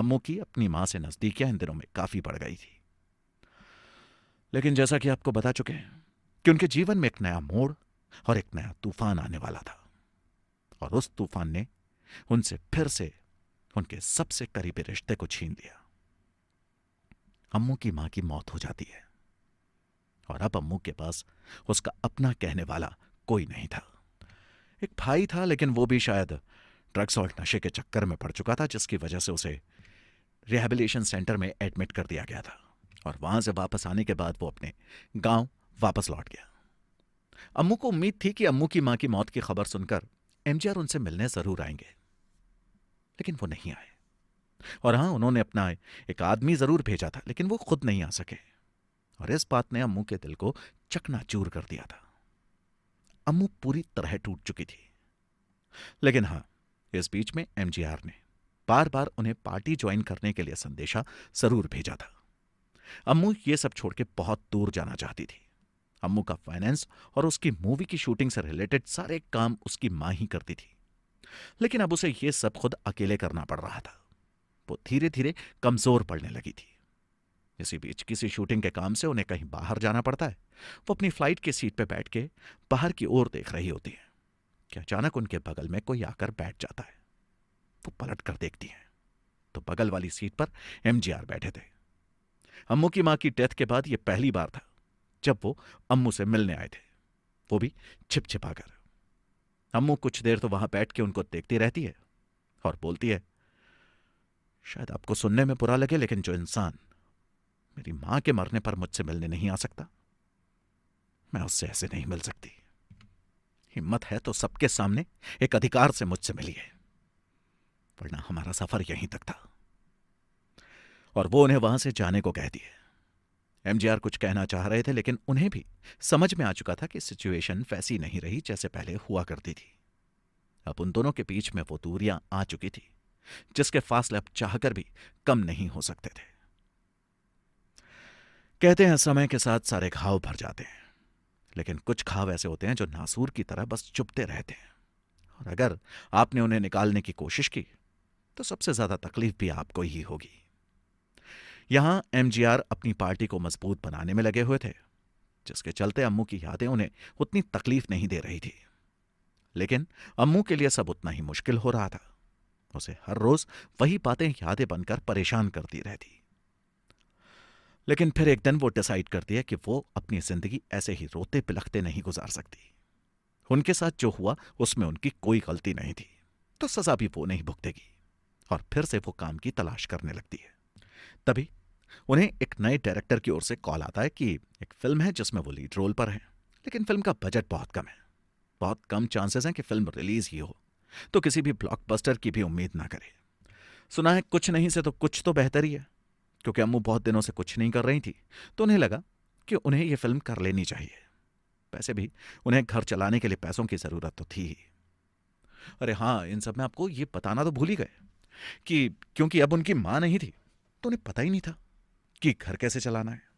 अम्मू की अपनी मां से नजदीकियां इन दिनों में काफी बढ़ गई थी लेकिन जैसा कि आपको बता चुके हैं कि उनके जीवन में एक नया मोड़ और एक नया तूफान आने वाला था और उस तूफान ने उनसे फिर से उनके सबसे करीबी रिश्ते को छीन लिया अम्मू की मां की मौत हो जाती है और अब अम्मू के पास उसका अपना कहने वाला कोई नहीं था एक भाई था लेकिन वो भी शायद ड्रग्स और नशे के चक्कर में पड़ चुका था जिसकी वजह से उसे रिहेबिलेशन सेंटर में एडमिट कर दिया गया था और वहां से वापस आने के बाद वो अपने गांव वापस लौट गया अम्मू को उम्मीद थी कि अम्मू की मां की मौत की खबर सुनकर एमजीआर उनसे मिलने जरूर आएंगे लेकिन वो नहीं आए और हाँ उन्होंने अपना एक आदमी जरूर भेजा था लेकिन वो खुद नहीं आ सके और इस बात ने अम्मू के दिल को चकनाचूर कर दिया था अम्मू पूरी तरह टूट चुकी थी लेकिन हाँ इस बीच में एमजीआर ने बार बार उन्हें पार्टी ज्वाइन करने के लिए संदेशा जरूर भेजा था अम्मू ये सब छोड़ के बहुत दूर जाना चाहती थी अम्मू का फाइनेंस और उसकी मूवी की शूटिंग से रिलेटेड सारे काम उसकी माँ ही करती थी लेकिन अब उसे यह सब खुद अकेले करना पड़ रहा था वो धीरे धीरे कमजोर पड़ने लगी थी इसी बीच किसी शूटिंग के काम से उन्हें कहीं बाहर जाना पड़ता है वो अपनी फ्लाइट की सीट पर बैठ के बाहर की ओर देख रही होती है कि अचानक उनके बगल में कोई आकर बैठ जाता है वो पलट कर देखती है तो बगल वाली सीट पर एमजीआर बैठे थे अम्मू की मां की डेथ के बाद यह पहली बार था जब वो अम्मू से मिलने आए थे वो भी छिप छिपाकर अम्मू कुछ देर तो वहां बैठ के उनको देखती रहती है और बोलती है शायद आपको सुनने में बुरा लगे लेकिन जो इंसान मेरी मां के मरने पर मुझसे मिलने नहीं आ सकता मैं उससे ऐसे नहीं मिल सकती हिम्मत है तो सबके सामने एक अधिकार से मुझसे मिलिए वरना हमारा सफर यहीं तक था और वो उन्हें वहां से जाने को कह दिए एमजीआर कुछ कहना चाह रहे थे लेकिन उन्हें भी समझ में आ चुका था कि सिचुएशन वैसी नहीं रही जैसे पहले हुआ करती थी अब उन दोनों के बीच में वो दूरियां आ चुकी थी जिसके फासले अब चाहकर भी कम नहीं हो सकते थे कहते हैं समय के साथ सारे घाव भर जाते हैं लेकिन कुछ घाव ऐसे होते हैं जो नासूर की तरह बस चुपते रहते हैं और अगर आपने उन्हें निकालने की कोशिश की तो सबसे ज्यादा तकलीफ भी आपको ही होगी यहां एमजीआर अपनी पार्टी को मजबूत बनाने में लगे हुए थे जिसके चलते अम्मू की यादें उन्हें उतनी तकलीफ नहीं दे रही थी लेकिन अम्मू के लिए सब उतना ही मुश्किल हो रहा था उसे हर रोज वही बातें यादें बनकर परेशान करती रहती लेकिन फिर एक दिन वो डिसाइड करती है कि वो अपनी जिंदगी ऐसे ही रोते पिलखते नहीं गुजार सकती उनके साथ जो हुआ उसमें उनकी कोई गलती नहीं थी तो सजा भी वो नहीं भुगतेगी और फिर से वो काम की तलाश करने लगती है तभी उन्हें एक नए डायरेक्टर की ओर से कॉल आता है कि एक फिल्म है जिसमें वो लीड रोल पर है लेकिन फिल्म का बजट बहुत कम है बहुत कम चांसेस हैं कि फिल्म रिलीज ही हो तो किसी भी ब्लॉकबस्टर की भी उम्मीद ना करें सुना है कुछ नहीं से तो कुछ तो बेहतर ही है क्योंकि अम्मू बहुत दिनों से कुछ नहीं कर रही थी तो उन्हें लगा कि उन्हें यह फिल्म कर लेनी चाहिए वैसे भी उन्हें घर चलाने के लिए पैसों की ज़रूरत तो थी ही अरे हाँ इन सब में आपको यह बताना तो भूल ही गए कि क्योंकि अब उनकी मां नहीं थी तो उन्हें पता ही नहीं था कि घर कैसे चलाना है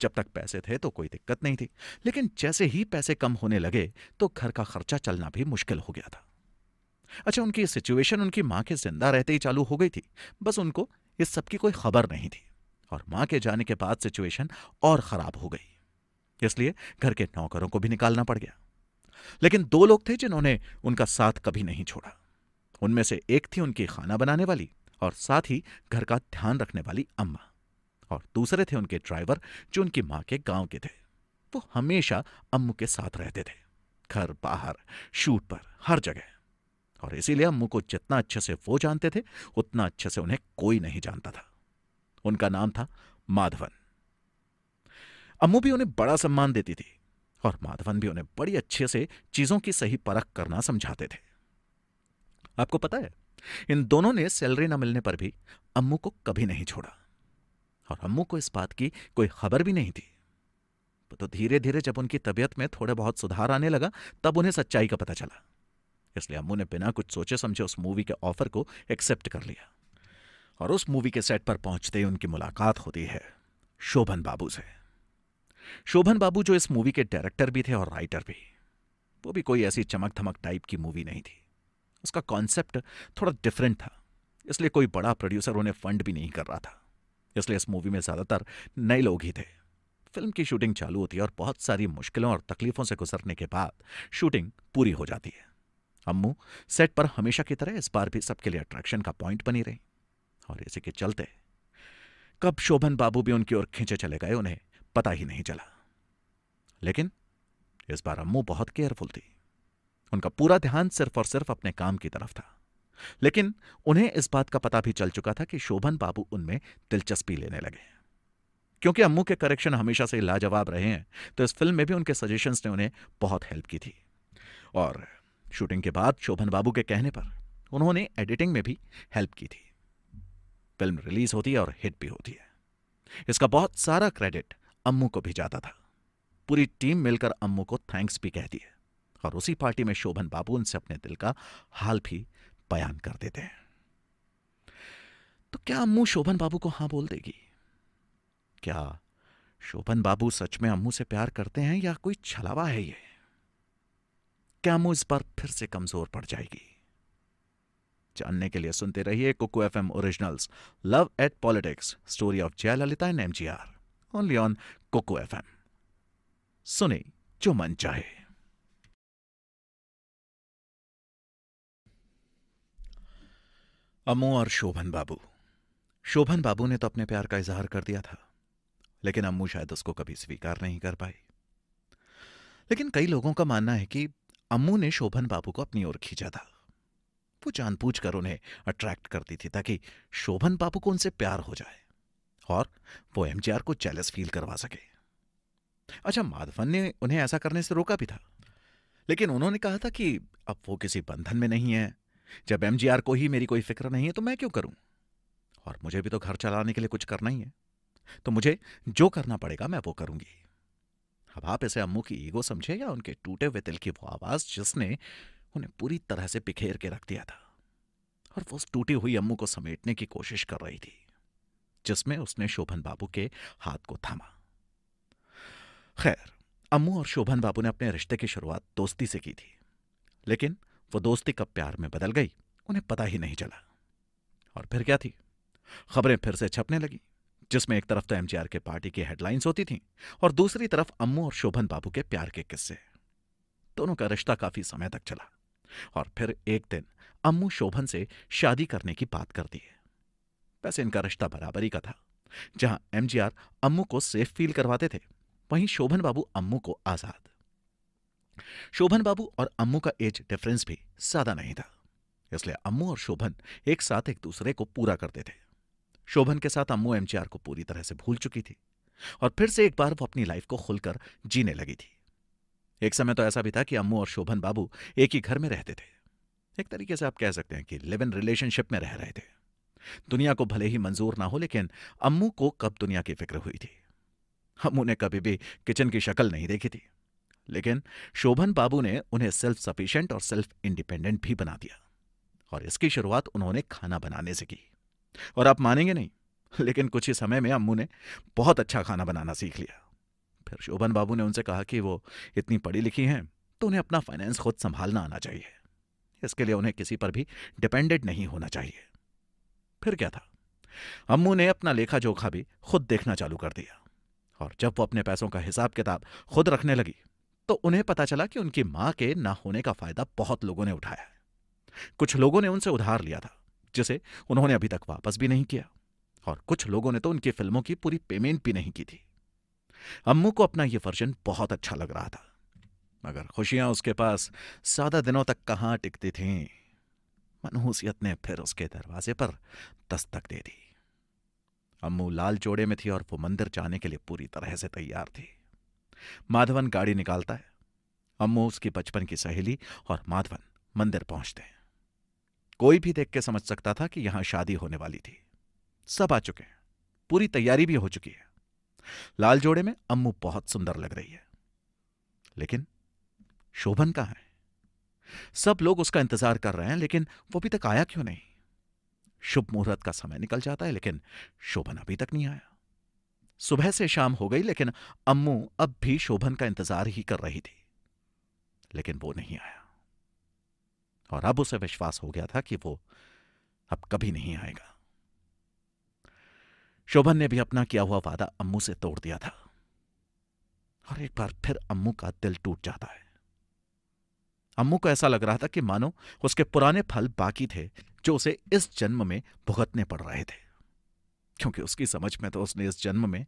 जब तक पैसे थे तो कोई दिक्कत नहीं थी लेकिन जैसे ही पैसे कम होने लगे तो घर का खर्चा चलना भी मुश्किल हो गया था अच्छा उनकी सिचुएशन उनकी माँ के जिंदा रहते ही चालू हो गई थी बस उनको इस सब की कोई खबर नहीं थी और माँ के जाने के बाद सिचुएशन और खराब हो गई इसलिए घर के नौकरों को भी निकालना पड़ गया लेकिन दो लोग थे जिन्होंने उनका साथ कभी नहीं छोड़ा उनमें से एक थी उनकी खाना बनाने वाली और साथ ही घर का ध्यान रखने वाली अम्मा और दूसरे थे उनके ड्राइवर जो उनकी माँ के गांव के थे वो हमेशा अम्मू के साथ रहते थे घर बाहर शूट पर हर जगह और इसीलिए अम्मू को जितना अच्छे से वो जानते थे उतना अच्छे से उन्हें कोई नहीं जानता था उनका नाम था माधवन अम्मू भी उन्हें बड़ा सम्मान देती थी और माधवन भी उन्हें बड़ी अच्छे से चीजों की सही परख करना समझाते थे आपको पता है इन दोनों ने सैलरी न मिलने पर भी अम्मू को कभी नहीं छोड़ा और अम्मू को इस बात की कोई खबर भी नहीं थी तो धीरे धीरे जब उनकी तबीयत में थोड़ा बहुत सुधार आने लगा तब उन्हें सच्चाई का पता चला इसलिए अम्मू ने बिना कुछ सोचे समझे उस मूवी के ऑफर को एक्सेप्ट कर लिया और उस मूवी के सेट पर पहुंचते ही उनकी मुलाकात होती है शोभन बाबू से शोभन बाबू जो इस मूवी के डायरेक्टर भी थे और राइटर भी वो भी कोई ऐसी चमक थमक टाइप की मूवी नहीं थी उसका कॉन्सेप्ट थोड़ा डिफरेंट था इसलिए कोई बड़ा प्रोड्यूसर उन्हें फंड भी नहीं कर रहा था इसलिए इस मूवी में ज़्यादातर नए लोग ही थे फिल्म की शूटिंग चालू होती है और बहुत सारी मुश्किलों और तकलीफ़ों से गुजरने के बाद शूटिंग पूरी हो जाती है अम्मू सेट पर हमेशा की तरह इस बार भी सबके लिए अट्रैक्शन का पॉइंट बनी रही और इसी के चलते कब शोभन बाबू भी उनकी ओर खींचे चले गए उन्हें पता ही नहीं चला लेकिन इस बार अम्मू बहुत केयरफुल थी उनका पूरा ध्यान सिर्फ और सिर्फ अपने काम की तरफ था लेकिन उन्हें इस बात का पता भी चल चुका था कि शोभन बाबू उनमें दिलचस्पी लेने लगे क्योंकि अम्मू के करेक्शन हमेशा से लाजवाब रहे हैं तो इस फिल्म में भी उनके सजेशंस ने उन्हें बहुत हेल्प की थी और शूटिंग के बाद शोभन बाबू के कहने पर उन्होंने एडिटिंग में भी हेल्प की थी फिल्म रिलीज होती है और हिट भी होती है इसका बहुत सारा क्रेडिट अम्मू को भी जाता था पूरी टीम मिलकर अम्मू को थैंक्स भी कहती है और उसी पार्टी में शोभन बाबू उनसे अपने दिल का हाल भी बयान कर देते हैं तो क्या अम्मू शोभन बाबू को हां बोल देगी क्या शोभन बाबू सच में अम्मू से प्यार करते हैं या कोई छलावा है ये कैमो इस बार फिर से कमजोर पड़ जाएगी जानने के लिए सुनते रहिए Kuku F M originals love at politics story of Jayalalithaa and M G R only on Kuku F M सुने जो मन चाहे अमो और शोभन बाबू शोभन बाबू ने तो अपने प्यार का इजहार कर दिया था लेकिन अम्मू शायद उसको कभी स्वीकार नहीं कर पाई लेकिन कई लोगों का मानना है कि अम्मू ने शोभन बाबू को अपनी ओर खींचा था वो जानबूझ कर उन्हें अट्रैक्ट करती थी ताकि शोभन बाबू को उनसे प्यार हो जाए और वो एमजीआर को जेलस फील करवा सके अच्छा माधवन ने उन्हें ऐसा करने से रोका भी था लेकिन उन्होंने कहा था कि अब वो किसी बंधन में नहीं है जब एमजीआर को ही मेरी कोई फिक्र नहीं है तो मैं क्यों करूं और मुझे भी तो घर चलाने के लिए कुछ करना ही है तो मुझे जो करना पड़ेगा मैं वो करूंगी अब आप इसे अम्मू की ईगो समझे या उनके टूटे हुए दिल की वो आवाज जिसने उन्हें पूरी तरह से बिखेर के रख दिया था और वो उस टूटी हुई अम्मू को समेटने की कोशिश कर रही थी जिसमें उसने शोभन बाबू के हाथ को थामा खैर अम्मू और शोभन बाबू ने अपने रिश्ते की शुरुआत दोस्ती से की थी लेकिन वो दोस्ती कब प्यार में बदल गई उन्हें पता ही नहीं चला और फिर क्या थी खबरें फिर से छपने लगी जिसमें एक तरफ तो एमजीआर के पार्टी की हेडलाइंस होती थी और दूसरी तरफ अम्मू और शोभन बाबू के प्यार के किस्से दोनों का रिश्ता काफी समय तक चला और फिर एक दिन अम्मू शोभन से शादी करने की बात कर दी है वैसे इनका रिश्ता बराबरी का था जहां एमजीआर अम्मू को सेफ फील करवाते थे वहीं शोभन बाबू अम्मू को आजाद शोभन बाबू और अम्मू का एज डिफरेंस भी ज्यादा नहीं था इसलिए अम्मू और शोभन एक साथ एक दूसरे को पूरा करते थे शोभन के साथ अम्मू एमजीआर को पूरी तरह से भूल चुकी थी और फिर से एक बार वो अपनी लाइफ को खुलकर जीने लगी थी एक समय तो ऐसा भी था कि अम्मू और शोभन बाबू एक ही घर में रहते थे एक तरीके से आप कह सकते हैं कि लिव इन रिलेशनशिप में रह रहे थे दुनिया को भले ही मंजूर ना हो लेकिन अम्मू को कब दुनिया की फिक्र हुई थी अम्मू ने कभी भी किचन की शक्ल नहीं देखी थी लेकिन शोभन बाबू ने उन्हें सेल्फ सफिशियंट और सेल्फ इंडिपेंडेंट भी बना दिया और इसकी शुरुआत उन्होंने खाना बनाने से की और आप मानेंगे नहीं लेकिन कुछ ही समय में अम्मू ने बहुत अच्छा खाना बनाना सीख लिया फिर शोभन बाबू ने उनसे कहा कि वो इतनी पढ़ी लिखी हैं तो उन्हें अपना फाइनेंस खुद संभालना आना चाहिए इसके लिए उन्हें किसी पर भी डिपेंडेंट नहीं होना चाहिए फिर क्या था अम्मू ने अपना लेखा जोखा भी खुद देखना चालू कर दिया और जब वो अपने पैसों का हिसाब किताब खुद रखने लगी तो उन्हें पता चला कि उनकी मां के ना होने का फायदा बहुत लोगों ने उठाया है कुछ लोगों ने उनसे उधार लिया था जिसे उन्होंने अभी तक वापस भी नहीं किया और कुछ लोगों ने तो उनकी फिल्मों की पूरी पेमेंट भी नहीं की थी अम्मू को अपना यह वर्जन बहुत अच्छा लग रहा था मगर खुशियां उसके पास सादा दिनों तक कहां टिकती थीं मनहूसियत ने फिर उसके दरवाजे पर दस्तक दे दी अम्मू लाल जोड़े में थी और वो मंदिर जाने के लिए पूरी तरह से तैयार थी माधवन गाड़ी निकालता है अम्मू उसकी बचपन की सहेली और माधवन मंदिर पहुंचते हैं कोई भी देख के समझ सकता था कि यहां शादी होने वाली थी सब आ चुके हैं पूरी तैयारी भी हो चुकी है लाल जोड़े में अम्मू बहुत सुंदर लग रही है लेकिन शोभन कहाँ है सब लोग उसका इंतजार कर रहे हैं लेकिन वो अभी तक आया क्यों नहीं शुभ मुहूर्त का समय निकल जाता है लेकिन शोभन अभी तक नहीं आया सुबह से शाम हो गई लेकिन अम्मू अब भी शोभन का इंतजार ही कर रही थी लेकिन वो नहीं आया और अब उसे विश्वास हो गया था कि वो अब कभी नहीं आएगा शोभन ने भी अपना किया हुआ वादा अम्मू से तोड़ दिया था और एक बार फिर अम्मू का दिल टूट जाता है अम्मू को ऐसा लग रहा था कि मानो उसके पुराने फल बाकी थे जो उसे इस जन्म में भुगतने पड़ रहे थे क्योंकि उसकी समझ में तो उसने इस जन्म में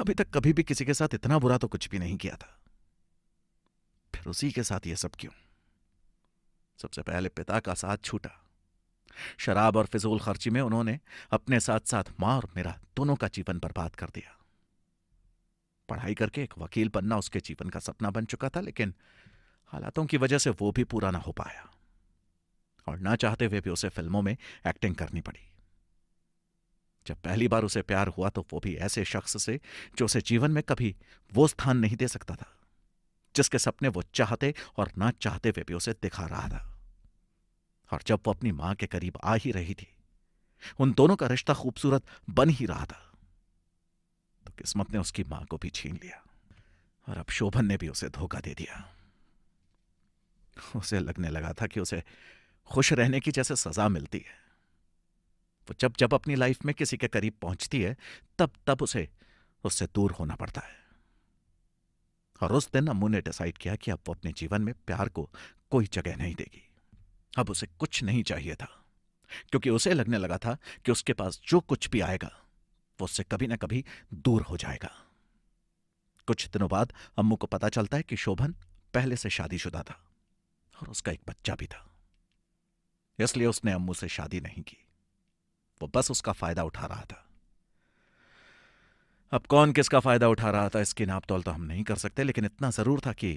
अभी तक कभी भी किसी के साथ इतना बुरा तो कुछ भी नहीं किया था फिर उसी के साथ यह सब क्यों सबसे पहले पिता का साथ छूटा शराब और फिजूल खर्ची में उन्होंने अपने साथ साथ मां और मेरा दोनों का जीवन बर्बाद कर दिया पढ़ाई करके एक वकील बनना उसके जीवन का सपना बन चुका था लेकिन हालातों की वजह से वो भी पूरा ना हो पाया और ना चाहते हुए भी उसे फिल्मों में एक्टिंग करनी पड़ी जब पहली बार उसे प्यार हुआ तो वो भी ऐसे शख्स से जो उसे जीवन में कभी वो स्थान नहीं दे सकता था जिसके सपने वो चाहते और ना चाहते हुए भी उसे दिखा रहा था और जब वो अपनी मां के करीब आ ही रही थी उन दोनों का रिश्ता खूबसूरत बन ही रहा था तो किस्मत ने उसकी मां को भी छीन लिया और अब शोभन ने भी उसे धोखा दे दिया उसे लगने लगा था कि उसे खुश रहने की जैसे सजा मिलती है वो जब जब अपनी लाइफ में किसी के करीब पहुंचती है तब तब उसे उससे दूर होना पड़ता है और उस दिन अम्मू ने डिसाइड किया कि अब वो अपने जीवन में प्यार को कोई जगह नहीं देगी अब उसे कुछ नहीं चाहिए था क्योंकि उसे लगने लगा था कि उसके पास जो कुछ भी आएगा वो उससे कभी ना कभी दूर हो जाएगा कुछ दिनों बाद अम्मू को पता चलता है कि शोभन पहले से शादीशुदा था और उसका एक बच्चा भी था इसलिए उसने अम्मू से शादी नहीं की वो बस उसका फायदा उठा रहा था अब कौन किसका फायदा उठा रहा था इसकी नाप तोल तो हम नहीं कर सकते लेकिन इतना जरूर था कि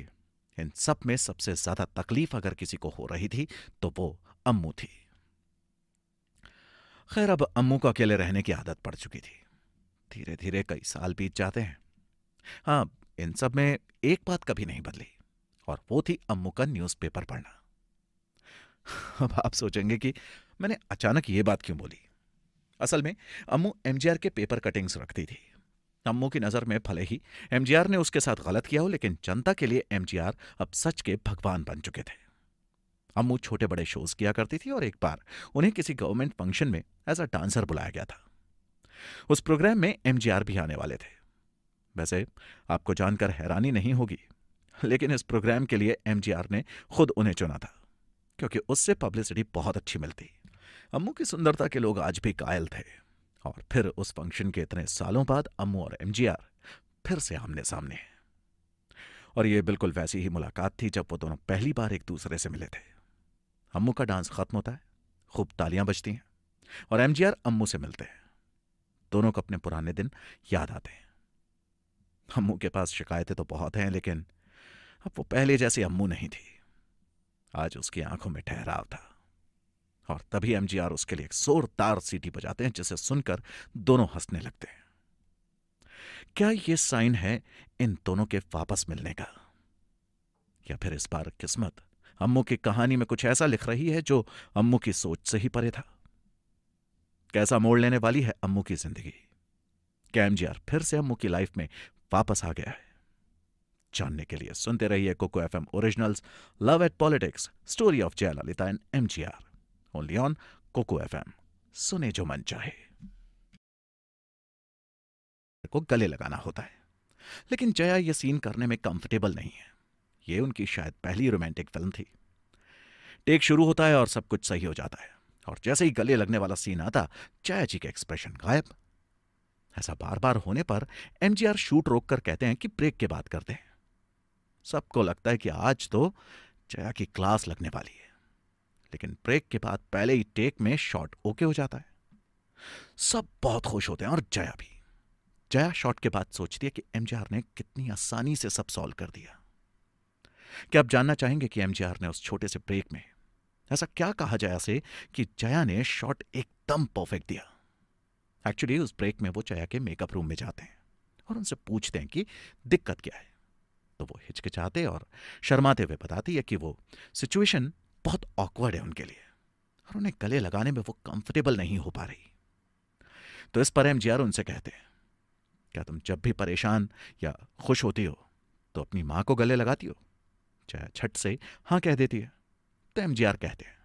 इन सब में सबसे ज्यादा तकलीफ अगर किसी को हो रही थी तो वो अम्मू थी खैर अब अम्मू को अकेले रहने की आदत पड़ चुकी थी धीरे धीरे कई साल बीत जाते हैं हाँ इन सब में एक बात कभी नहीं बदली और वो थी अम्मू का न्यूज़पेपर पढ़ना अब आप सोचेंगे कि मैंने अचानक ये बात क्यों बोली असल में अम्मू एमजीआर के पेपर कटिंग्स रखती थी अम्मू की नज़र में भले ही एमजीआर ने उसके साथ गलत किया हो लेकिन जनता के लिए एमजीआर अब सच के भगवान बन चुके थे अम्मू छोटे बड़े शोज किया करती थी और एक बार उन्हें किसी गवर्नमेंट फंक्शन में एज अ डांसर बुलाया गया था उस प्रोग्राम में एमजीआर भी आने वाले थे वैसे आपको जानकर हैरानी नहीं होगी लेकिन इस प्रोग्राम के लिए एमजीआर ने खुद उन्हें चुना था क्योंकि उससे पब्लिसिटी बहुत अच्छी मिलती अम्मू की सुंदरता के लोग आज भी कायल थे और फिर उस फंक्शन के इतने सालों बाद अम्मू और एमजीआर फिर से आमने सामने हैं और ये बिल्कुल वैसी ही मुलाकात थी जब वो दोनों पहली बार एक दूसरे से मिले थे अम्मू का डांस खत्म होता है खूब तालियां बजती हैं और एमजीआर अम्मू से मिलते हैं दोनों को अपने पुराने दिन याद आते हैं अम्मू के पास शिकायतें तो बहुत हैं लेकिन अब वो पहले जैसी अम्मू नहीं थी आज उसकी आंखों में ठहराव था और तभी एमजीआर उसके लिए एक जोरदार सीटी बजाते हैं जिसे सुनकर दोनों हंसने लगते हैं क्या यह साइन है इन दोनों के वापस मिलने का या फिर इस बार किस्मत अम्मू की कहानी में कुछ ऐसा लिख रही है जो अम्मू की सोच से ही परे था कैसा मोड़ लेने वाली है अम्मू की जिंदगी क्या एमजीआर फिर से अम्मू की लाइफ में वापस आ गया है जानने के लिए सुनते रहिए Kuku F M originals love at politics story of Jayalalithaa and MGR only on Kuku F सुने जो मन चाहे को गले लगाना होता है लेकिन जया ये सीन करने में कंफर्टेबल नहीं है ये उनकी शायद पहली रोमांटिक फिल्म थी टेक शुरू होता है और सब कुछ सही हो जाता है और जैसे ही गले लगने वाला सीन आता जया जी का एक्सप्रेशन गायब ऐसा बार बार होने पर एमजीआर शूट रोक कर कहते हैं कि ब्रेक के बाद करते हैं सबको लगता है कि आज तो जया की क्लास लगने वाली है लेकिन ब्रेक के बाद पहले ही टेक में शॉट ओके हो जाता है सब बहुत खुश होते हैं और जया भी जया शॉट के बाद सोचती है कि एमजीआर ने कितनी आसानी से सब सॉल्व कर दिया क्या आप जानना चाहेंगे कि एमजीआर ने उस छोटे से ब्रेक में ऐसा क्या कहा जया से कि जया ने शॉट एकदम परफेक्ट दिया एक्चुअली उस ब्रेक में वो जया के मेकअप रूम में जाते हैं और उनसे पूछते हैं कि दिक्कत क्या है तो वो हिचकिचाते और शर्माते हुए बताती है कि वो सिचुएशन बहुत ऑकवर्ड है उनके लिए और उन्हें गले लगाने में वो कंफर्टेबल नहीं हो पा रही तो इस पर एम उनसे कहते हैं क्या तुम जब भी परेशान या खुश होती हो तो अपनी मां को गले लगाती हो चाहे छठ से हां कह देती है तो एम कहते हैं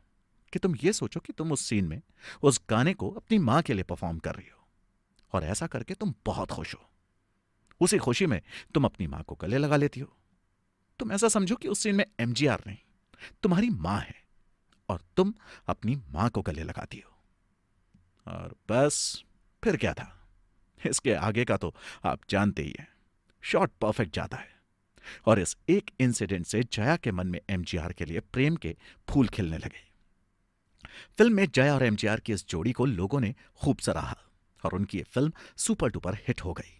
कि तुम ये सोचो कि तुम उस सीन में उस गाने को अपनी मां के लिए परफॉर्म कर रही हो और ऐसा करके तुम बहुत खुश हो उसी खुशी में तुम अपनी मां को गले लगा लेती हो तुम ऐसा समझो कि उस सीन में एम नहीं तुम्हारी मां है और तुम अपनी मां को गले लगाती हो और बस फिर क्या था इसके आगे का तो आप जानते ही हैं शॉट परफेक्ट जाता है और इस एक इंसिडेंट से जया के मन में एमजीआर के लिए प्रेम के फूल खिलने लगे फिल्म में जया और एमजीआर की इस जोड़ी को लोगों ने खूब सराहा और उनकी ये फिल्म सुपर डुपर हिट हो गई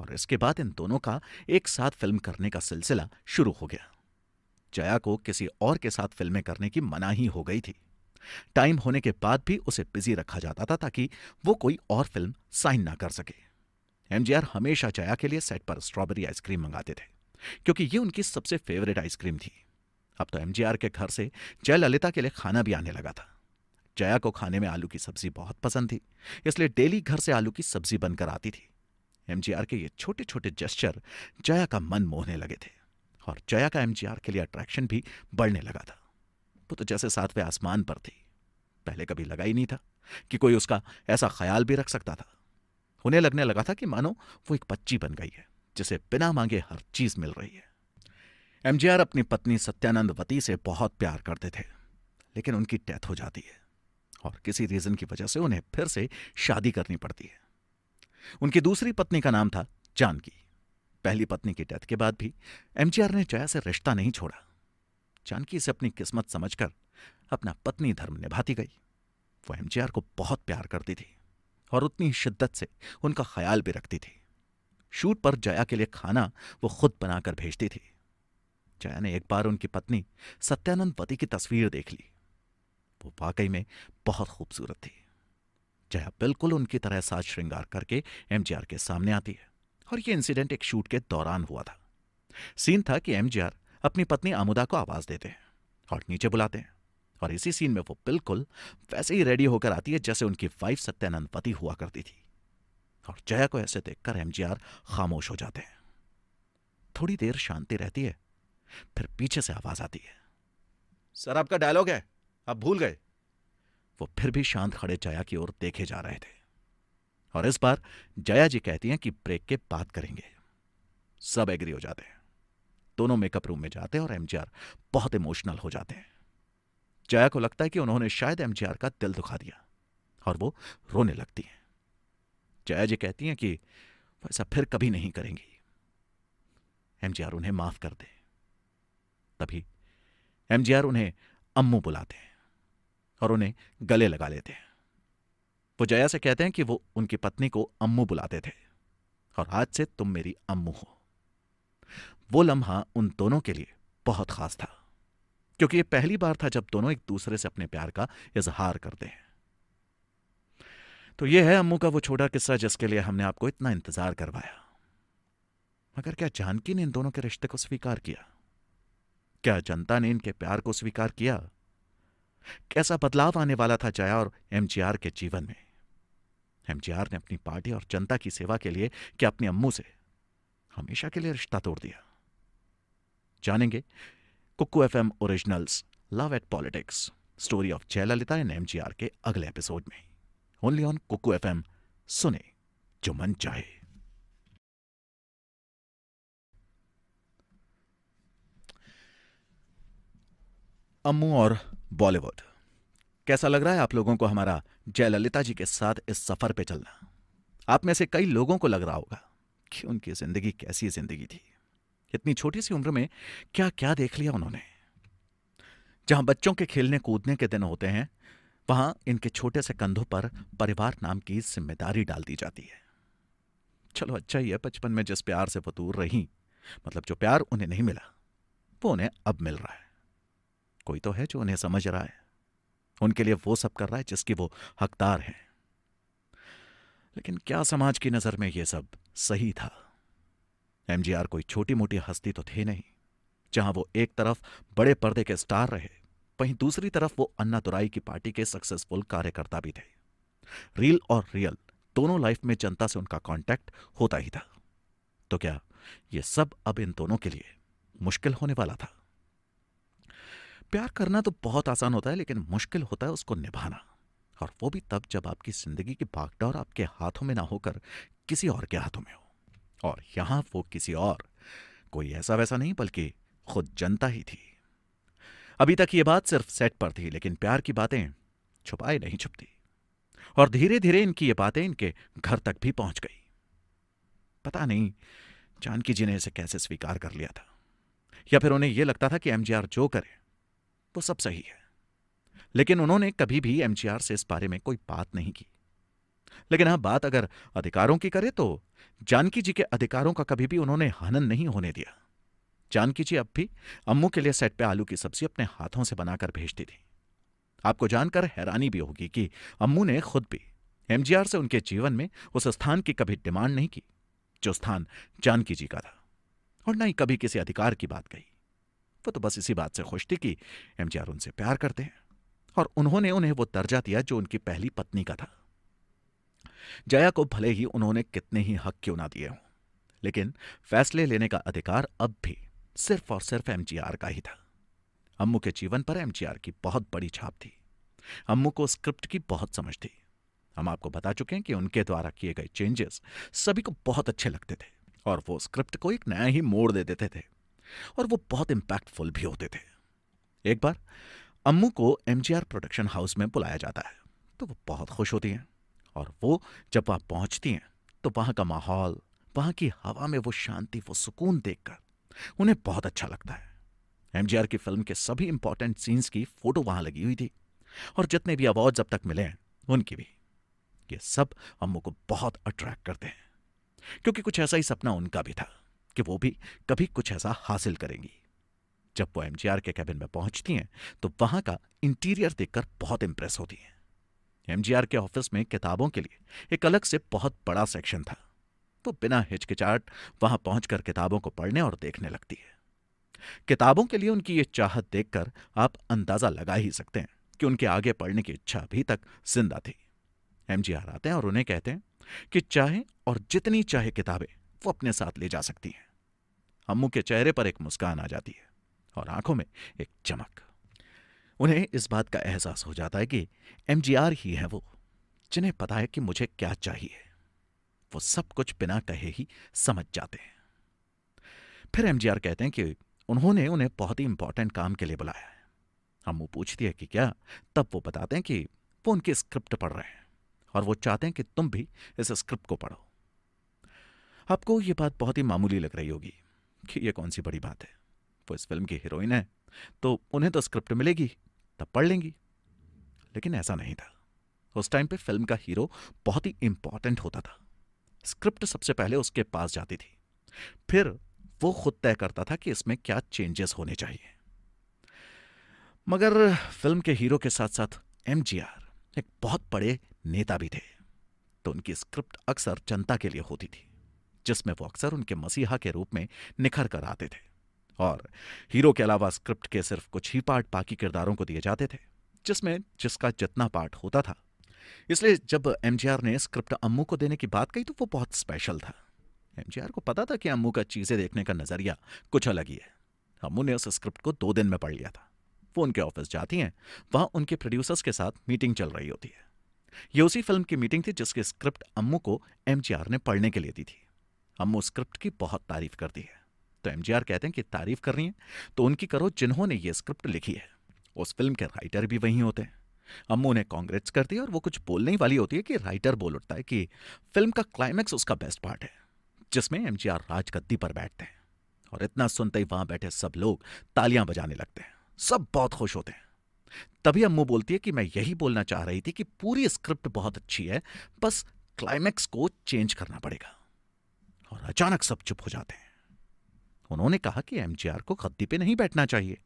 और इसके बाद इन दोनों का एक साथ फिल्म करने का सिलसिला शुरू हो गया जया को किसी और के साथ फिल्में करने की मनाही हो गई थी टाइम होने के बाद भी उसे बिजी रखा जाता था ताकि वो कोई और फिल्म साइन ना कर सके एमजीआर हमेशा जया के लिए सेट पर स्ट्रॉबेरी आइसक्रीम मंगाते थे क्योंकि ये उनकी सबसे फेवरेट आइसक्रीम थी अब तो एमजीआर के घर से जयललिता के लिए खाना भी आने लगा था जया को खाने में आलू की सब्जी बहुत पसंद थी इसलिए डेली घर से आलू की सब्जी बनकर आती थी एमजीआर के ये छोटे छोटे जेस्चर जया का मन मोहने लगे थे और जया का एमजीआर के लिए अट्रैक्शन भी बढ़ने लगा था वो तो जैसे सातवें आसमान पर थी पहले कभी लगा ही नहीं था कि कोई उसका ऐसा ख्याल भी रख सकता था उन्हें लगने लगा था कि मानो वो एक बच्ची बन गई है जिसे बिना मांगे हर चीज मिल रही है एमजीआर अपनी पत्नी सत्यानंदवती से बहुत प्यार करते थे लेकिन उनकी डेथ हो जाती है और किसी रीजन की वजह से उन्हें फिर से शादी करनी पड़ती है उनकी दूसरी पत्नी का नाम था जानकी पहली पत्नी की डेथ के बाद भी एमजीआर ने जया से रिश्ता नहीं छोड़ा जानकी इसे अपनी किस्मत समझकर अपना पत्नी धर्म निभाती गई वो एमजीआर को बहुत प्यार करती थी और उतनी ही शिद्दत से उनका ख्याल भी रखती थी शूट पर जया के लिए खाना वो खुद बनाकर भेजती थी जया ने एक बार उनकी पत्नी सत्यानंद पति की तस्वीर देख ली वो वाकई में बहुत खूबसूरत थी जया बिल्कुल उनकी तरह साज श्रृंगार करके एमजीआर के सामने आती है और यह इंसिडेंट एक शूट के दौरान हुआ था सीन था कि एमजीआर अपनी पत्नी आमुदा को आवाज देते हैं और नीचे बुलाते हैं और इसी सीन में वो बिल्कुल वैसे ही रेडी होकर आती है जैसे उनकी वाइफ सत्यानंद पति हुआ करती थी और जया को ऐसे देखकर एमजीआर खामोश हो जाते हैं थोड़ी देर शांति रहती है फिर पीछे से आवाज आती है सर आपका डायलॉग है आप भूल गए वो फिर भी शांत खड़े जया की ओर देखे जा रहे थे और इस बार जया जी कहती हैं कि ब्रेक के बाद करेंगे सब एग्री हो जाते हैं दोनों मेकअप रूम में जाते हैं और एमजीआर बहुत इमोशनल हो जाते हैं जया को लगता है कि उन्होंने शायद एमजीआर का दिल दुखा दिया और वो रोने लगती हैं जया जी कहती हैं कि ऐसा फिर कभी नहीं करेंगी एमजीआर उन्हें माफ कर दे तभी एमजीआर उन्हें अम्मू बुलाते हैं और उन्हें गले लगा लेते हैं वो जया से कहते हैं कि वो उनकी पत्नी को अम्मू बुलाते थे और आज से तुम मेरी अम्मू हो वो लम्हा उन दोनों के लिए बहुत खास था क्योंकि ये पहली बार था जब दोनों एक दूसरे से अपने प्यार का इजहार करते हैं तो ये है अम्मू का वो छोटा किस्सा जिसके लिए हमने आपको इतना इंतजार करवाया मगर क्या जानकी ने इन दोनों के रिश्ते को स्वीकार किया क्या जनता ने इनके प्यार को स्वीकार किया कैसा बदलाव आने वाला था जया और एमजीआर के जीवन में एमजीआर ने अपनी पार्टी और जनता की सेवा के लिए कि अपने अम्मू से हमेशा के लिए रिश्ता तोड़ दिया जानेंगे Kuku F M originals love at politics story of Jayalalithaa and MGR के अगले एपिसोड में ओनली ऑन कुकू एफ सुने जो मन चाहे अम्मू और बॉलीवुड कैसा लग रहा है आप लोगों को हमारा जयललिता जी के साथ इस सफर पे चलना आप में से कई लोगों को लग रहा होगा कि उनकी जिंदगी कैसी जिंदगी थी इतनी छोटी सी उम्र में क्या क्या देख लिया उन्होंने जहां बच्चों के खेलने कूदने के दिन होते हैं वहां इनके छोटे से कंधों पर परिवार नाम की जिम्मेदारी डाल दी जाती है चलो अच्छा ही है बचपन में जिस प्यार से वो दूर रही मतलब जो प्यार उन्हें नहीं मिला वो उन्हें अब मिल रहा है कोई तो है जो उन्हें समझ रहा है उनके लिए वो सब कर रहा है जिसकी वो हकदार हैं लेकिन क्या समाज की नज़र में ये सब सही था एमजीआर कोई छोटी मोटी हस्ती तो थे नहीं जहां वो एक तरफ बड़े पर्दे के स्टार रहे वहीं दूसरी तरफ वो अन्ना दुराई की पार्टी के सक्सेसफुल कार्यकर्ता भी थे रील और रियल दोनों लाइफ में जनता से उनका कांटेक्ट होता ही था तो क्या ये सब अब इन दोनों के लिए मुश्किल होने वाला था प्यार करना तो बहुत आसान होता है लेकिन मुश्किल होता है उसको निभाना और वो भी तब जब आपकी जिंदगी की बागडोर आपके हाथों में ना होकर किसी और के हाथों में हो और यहां वो किसी और कोई ऐसा वैसा नहीं बल्कि खुद जनता ही थी अभी तक ये बात सिर्फ सेट पर थी लेकिन प्यार की बातें छुपाए नहीं छुपती और धीरे धीरे इनकी ये बातें इनके घर तक भी पहुंच गई पता नहीं जानकी जी ने इसे कैसे स्वीकार कर लिया था या फिर उन्हें यह लगता था कि एमजीआर जो करे तो सब सही है लेकिन उन्होंने कभी भी एमजीआर से इस बारे में कोई बात नहीं की लेकिन हाँ बात अगर अधिकारों की करें तो जानकी जी के अधिकारों का कभी भी उन्होंने हनन नहीं होने दिया जानकी जी अब भी अम्मू के लिए सेट पे आलू की सब्जी अपने हाथों से बनाकर भेजती थी आपको जानकर हैरानी भी होगी कि अम्मू ने खुद भी एमजीआर से उनके जीवन में उस स्थान की कभी डिमांड नहीं की जो स्थान जानकी जी का था और न ही कभी किसी अधिकार की बात कही वो तो बस इसी बात से खुश थी कि एम उनसे प्यार करते हैं और उन्होंने उन्हें वो दर्जा दिया जो उनकी पहली पत्नी का था जया को भले ही उन्होंने कितने ही हक क्यों ना दिए हों लेकिन फैसले लेने का अधिकार अब भी सिर्फ और सिर्फ एमजीआर का ही था अम्मू के जीवन पर एमजीआर की बहुत बड़ी छाप थी अम्मू को स्क्रिप्ट की बहुत समझ थी हम आपको बता चुके हैं कि उनके द्वारा किए गए चेंजेस सभी को बहुत अच्छे लगते थे और वो स्क्रिप्ट को एक नया ही मोड़ दे देते थे और वो बहुत इंपैक्टफुल भी होते थे एक बार अम्मू को एम प्रोडक्शन हाउस में बुलाया जाता है तो वो बहुत खुश होती हैं और वो जब वहाँ पहुँचती हैं तो वहाँ का माहौल वहाँ की हवा में वो शांति वो सुकून देखकर उन्हें बहुत अच्छा लगता है एम की फिल्म के सभी इंपॉर्टेंट सीन्स की फोटो वहाँ लगी हुई थी और जितने भी अवार्ड अब तक मिले हैं उनकी भी ये सब अम्मू को बहुत अट्रैक्ट करते हैं क्योंकि कुछ ऐसा ही सपना उनका भी था कि वो भी कभी कुछ ऐसा हासिल करेंगी जब वो एम के कैबिन में पहुंचती हैं तो वहां का इंटीरियर देखकर बहुत इंप्रेस होती हैं एम के ऑफिस में किताबों के लिए एक अलग से बहुत बड़ा सेक्शन था वो बिना हिचकिचाहट वहां पहुंचकर किताबों को पढ़ने और देखने लगती है किताबों के लिए उनकी ये चाहत देखकर आप अंदाजा लगा ही सकते हैं कि उनके आगे पढ़ने की इच्छा अभी तक जिंदा थी एम आते हैं और उन्हें कहते हैं कि चाहे और जितनी चाहे किताबें वो अपने साथ ले जा सकती हैं अम्मू के चेहरे पर एक मुस्कान आ जाती है और आंखों में एक चमक उन्हें इस बात का एहसास हो जाता है कि एम ही है वो जिन्हें पता है कि मुझे क्या चाहिए वो सब कुछ बिना कहे ही समझ जाते हैं फिर एमजीआर कहते हैं कि उन्होंने उन्हें बहुत ही इंपॉर्टेंट काम के लिए बुलाया है अम्मू पूछती है कि क्या तब वो बताते हैं कि वो उनकी स्क्रिप्ट पढ़ रहे हैं और वो चाहते हैं कि तुम भी इस स्क्रिप्ट को पढ़ो आपको ये बात बहुत ही मामूली लग रही होगी कि ये कौन सी बड़ी बात है वो इस फिल्म की हीरोइन है तो उन्हें तो स्क्रिप्ट मिलेगी तब पढ़ लेंगी लेकिन ऐसा नहीं था उस टाइम पे फिल्म का हीरो बहुत ही इम्पॉर्टेंट होता था स्क्रिप्ट सबसे पहले उसके पास जाती थी फिर वो खुद तय करता था कि इसमें क्या चेंजेस होने चाहिए मगर फिल्म के हीरो के साथ साथ एम एक बहुत बड़े नेता भी थे तो उनकी स्क्रिप्ट अक्सर जनता के लिए होती थी जिसमें वो अक्सर उनके मसीहा के रूप में निखर कर आते थे और हीरो के अलावा स्क्रिप्ट के सिर्फ कुछ ही पार्ट बाकी किरदारों को दिए जाते थे जिसमें जिसका जितना पार्ट होता था इसलिए जब एम ने स्क्रिप्ट अम्मू को देने की बात कही तो वो बहुत स्पेशल था एम को पता था कि अम्मू का चीज़ें देखने का नज़रिया कुछ अलग ही है अम्मू ने उस स्क्रिप्ट को दो दिन में पढ़ लिया था वो उनके ऑफिस जाती हैं वहाँ उनके प्रोड्यूसर्स के साथ मीटिंग चल रही होती है ये उसी फिल्म की मीटिंग थी जिसकी स्क्रिप्ट अम्मू को एम ने पढ़ने के लिए दी थी अम्मू स्क्रिप्ट की बहुत तारीफ करती है तो एम कहते हैं कि तारीफ करनी है तो उनकी करो जिन्होंने ये स्क्रिप्ट लिखी है उस फिल्म के राइटर भी वहीं होते हैं अम्मू ने कांग्रेस करती है और वो कुछ बोलने वाली होती है कि राइटर बोल उठता है कि फिल्म का क्लाइमैक्स उसका बेस्ट पार्ट है जिसमें एम राज पर बैठते हैं और इतना सुनते ही वहां बैठे सब लोग तालियां बजाने लगते हैं सब बहुत खुश होते हैं तभी अम्मू बोलती है कि मैं यही बोलना चाह रही थी कि पूरी स्क्रिप्ट बहुत अच्छी है बस क्लाइमैक्स को चेंज करना पड़ेगा और अचानक सब चुप हो जाते हैं उन्होंने कहा कि एमजीआर को खद्दी पे नहीं बैठना चाहिए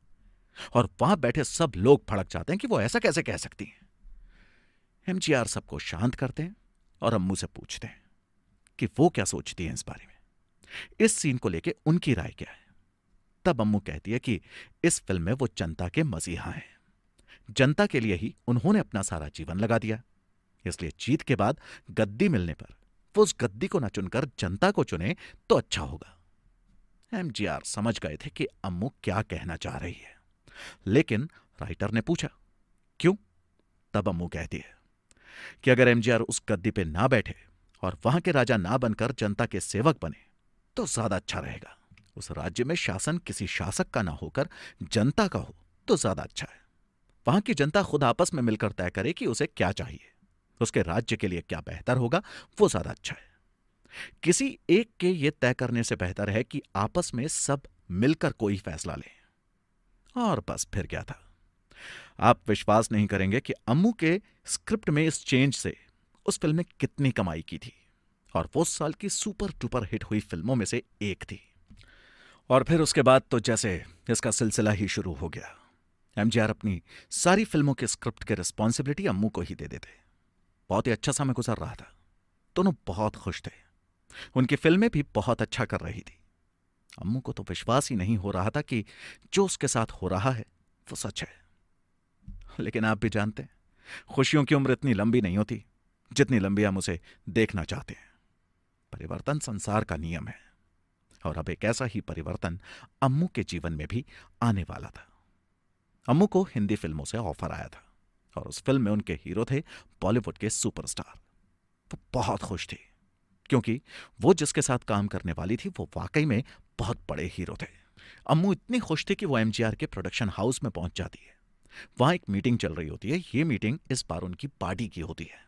और वहां बैठे सब लोग फड़क जाते हैं कि वो ऐसा कैसे कह सकती हैं एमजीआर सबको शांत करते हैं और अम्मू से पूछते हैं कि वो क्या सोचती हैं इस बारे में इस सीन को लेकर उनकी राय क्या है तब अम्मू कहती है कि इस फिल्म में वो जनता के मसीहा हैं जनता के लिए ही उन्होंने अपना सारा जीवन लगा दिया इसलिए जीत के बाद गद्दी मिलने पर वो उस गद्दी को ना चुनकर जनता को चुने तो अच्छा होगा एमजीआर समझ गए थे कि अम्मू क्या कहना चाह रही है लेकिन राइटर ने पूछा क्यों तब अम्मू कहती है कि अगर एमजीआर उस गद्दी पे ना बैठे और वहां के राजा ना बनकर जनता के सेवक बने तो ज्यादा अच्छा रहेगा उस राज्य में शासन किसी शासक का ना होकर जनता का हो तो ज्यादा अच्छा है वहां की जनता खुद आपस में मिलकर तय करे कि उसे क्या चाहिए उसके राज्य के लिए क्या बेहतर होगा वो ज्यादा अच्छा है किसी एक के ये तय करने से बेहतर है कि आपस में सब मिलकर कोई फैसला लें और बस फिर क्या था आप विश्वास नहीं करेंगे कि अम्मू के स्क्रिप्ट में इस चेंज से उस फिल्म ने कितनी कमाई की थी और वो साल की सुपर टूपर हिट हुई फिल्मों में से एक थी और फिर उसके बाद तो जैसे इसका सिलसिला ही शुरू हो गया एमजीआर अपनी सारी फिल्मों के स्क्रिप्ट के रिस्पॉन्सिबिलिटी अम्मू को ही दे देते बहुत ही अच्छा समय गुजर रहा था दोनों बहुत खुश थे उनकी फिल्में भी बहुत अच्छा कर रही थी अम्मू को तो विश्वास ही नहीं हो रहा था कि जो उसके साथ हो रहा है वो सच है लेकिन आप भी जानते हैं खुशियों की उम्र इतनी लंबी नहीं होती जितनी लंबी हम उसे देखना चाहते हैं परिवर्तन संसार का नियम है और अब एक ऐसा ही परिवर्तन अम्मू के जीवन में भी आने वाला था अम्मू को हिंदी फिल्मों से ऑफर आया था और उस फिल्म में उनके हीरो थे बॉलीवुड के सुपरस्टार वो बहुत खुश थी क्योंकि वो जिसके साथ काम करने वाली थी वो वाकई में बहुत बड़े हीरो थे अम्मू इतनी खुश थी कि वो एमजीआर के प्रोडक्शन हाउस में पहुंच जाती है वहां एक मीटिंग चल रही होती है ये मीटिंग इस बार उनकी पार्टी की होती है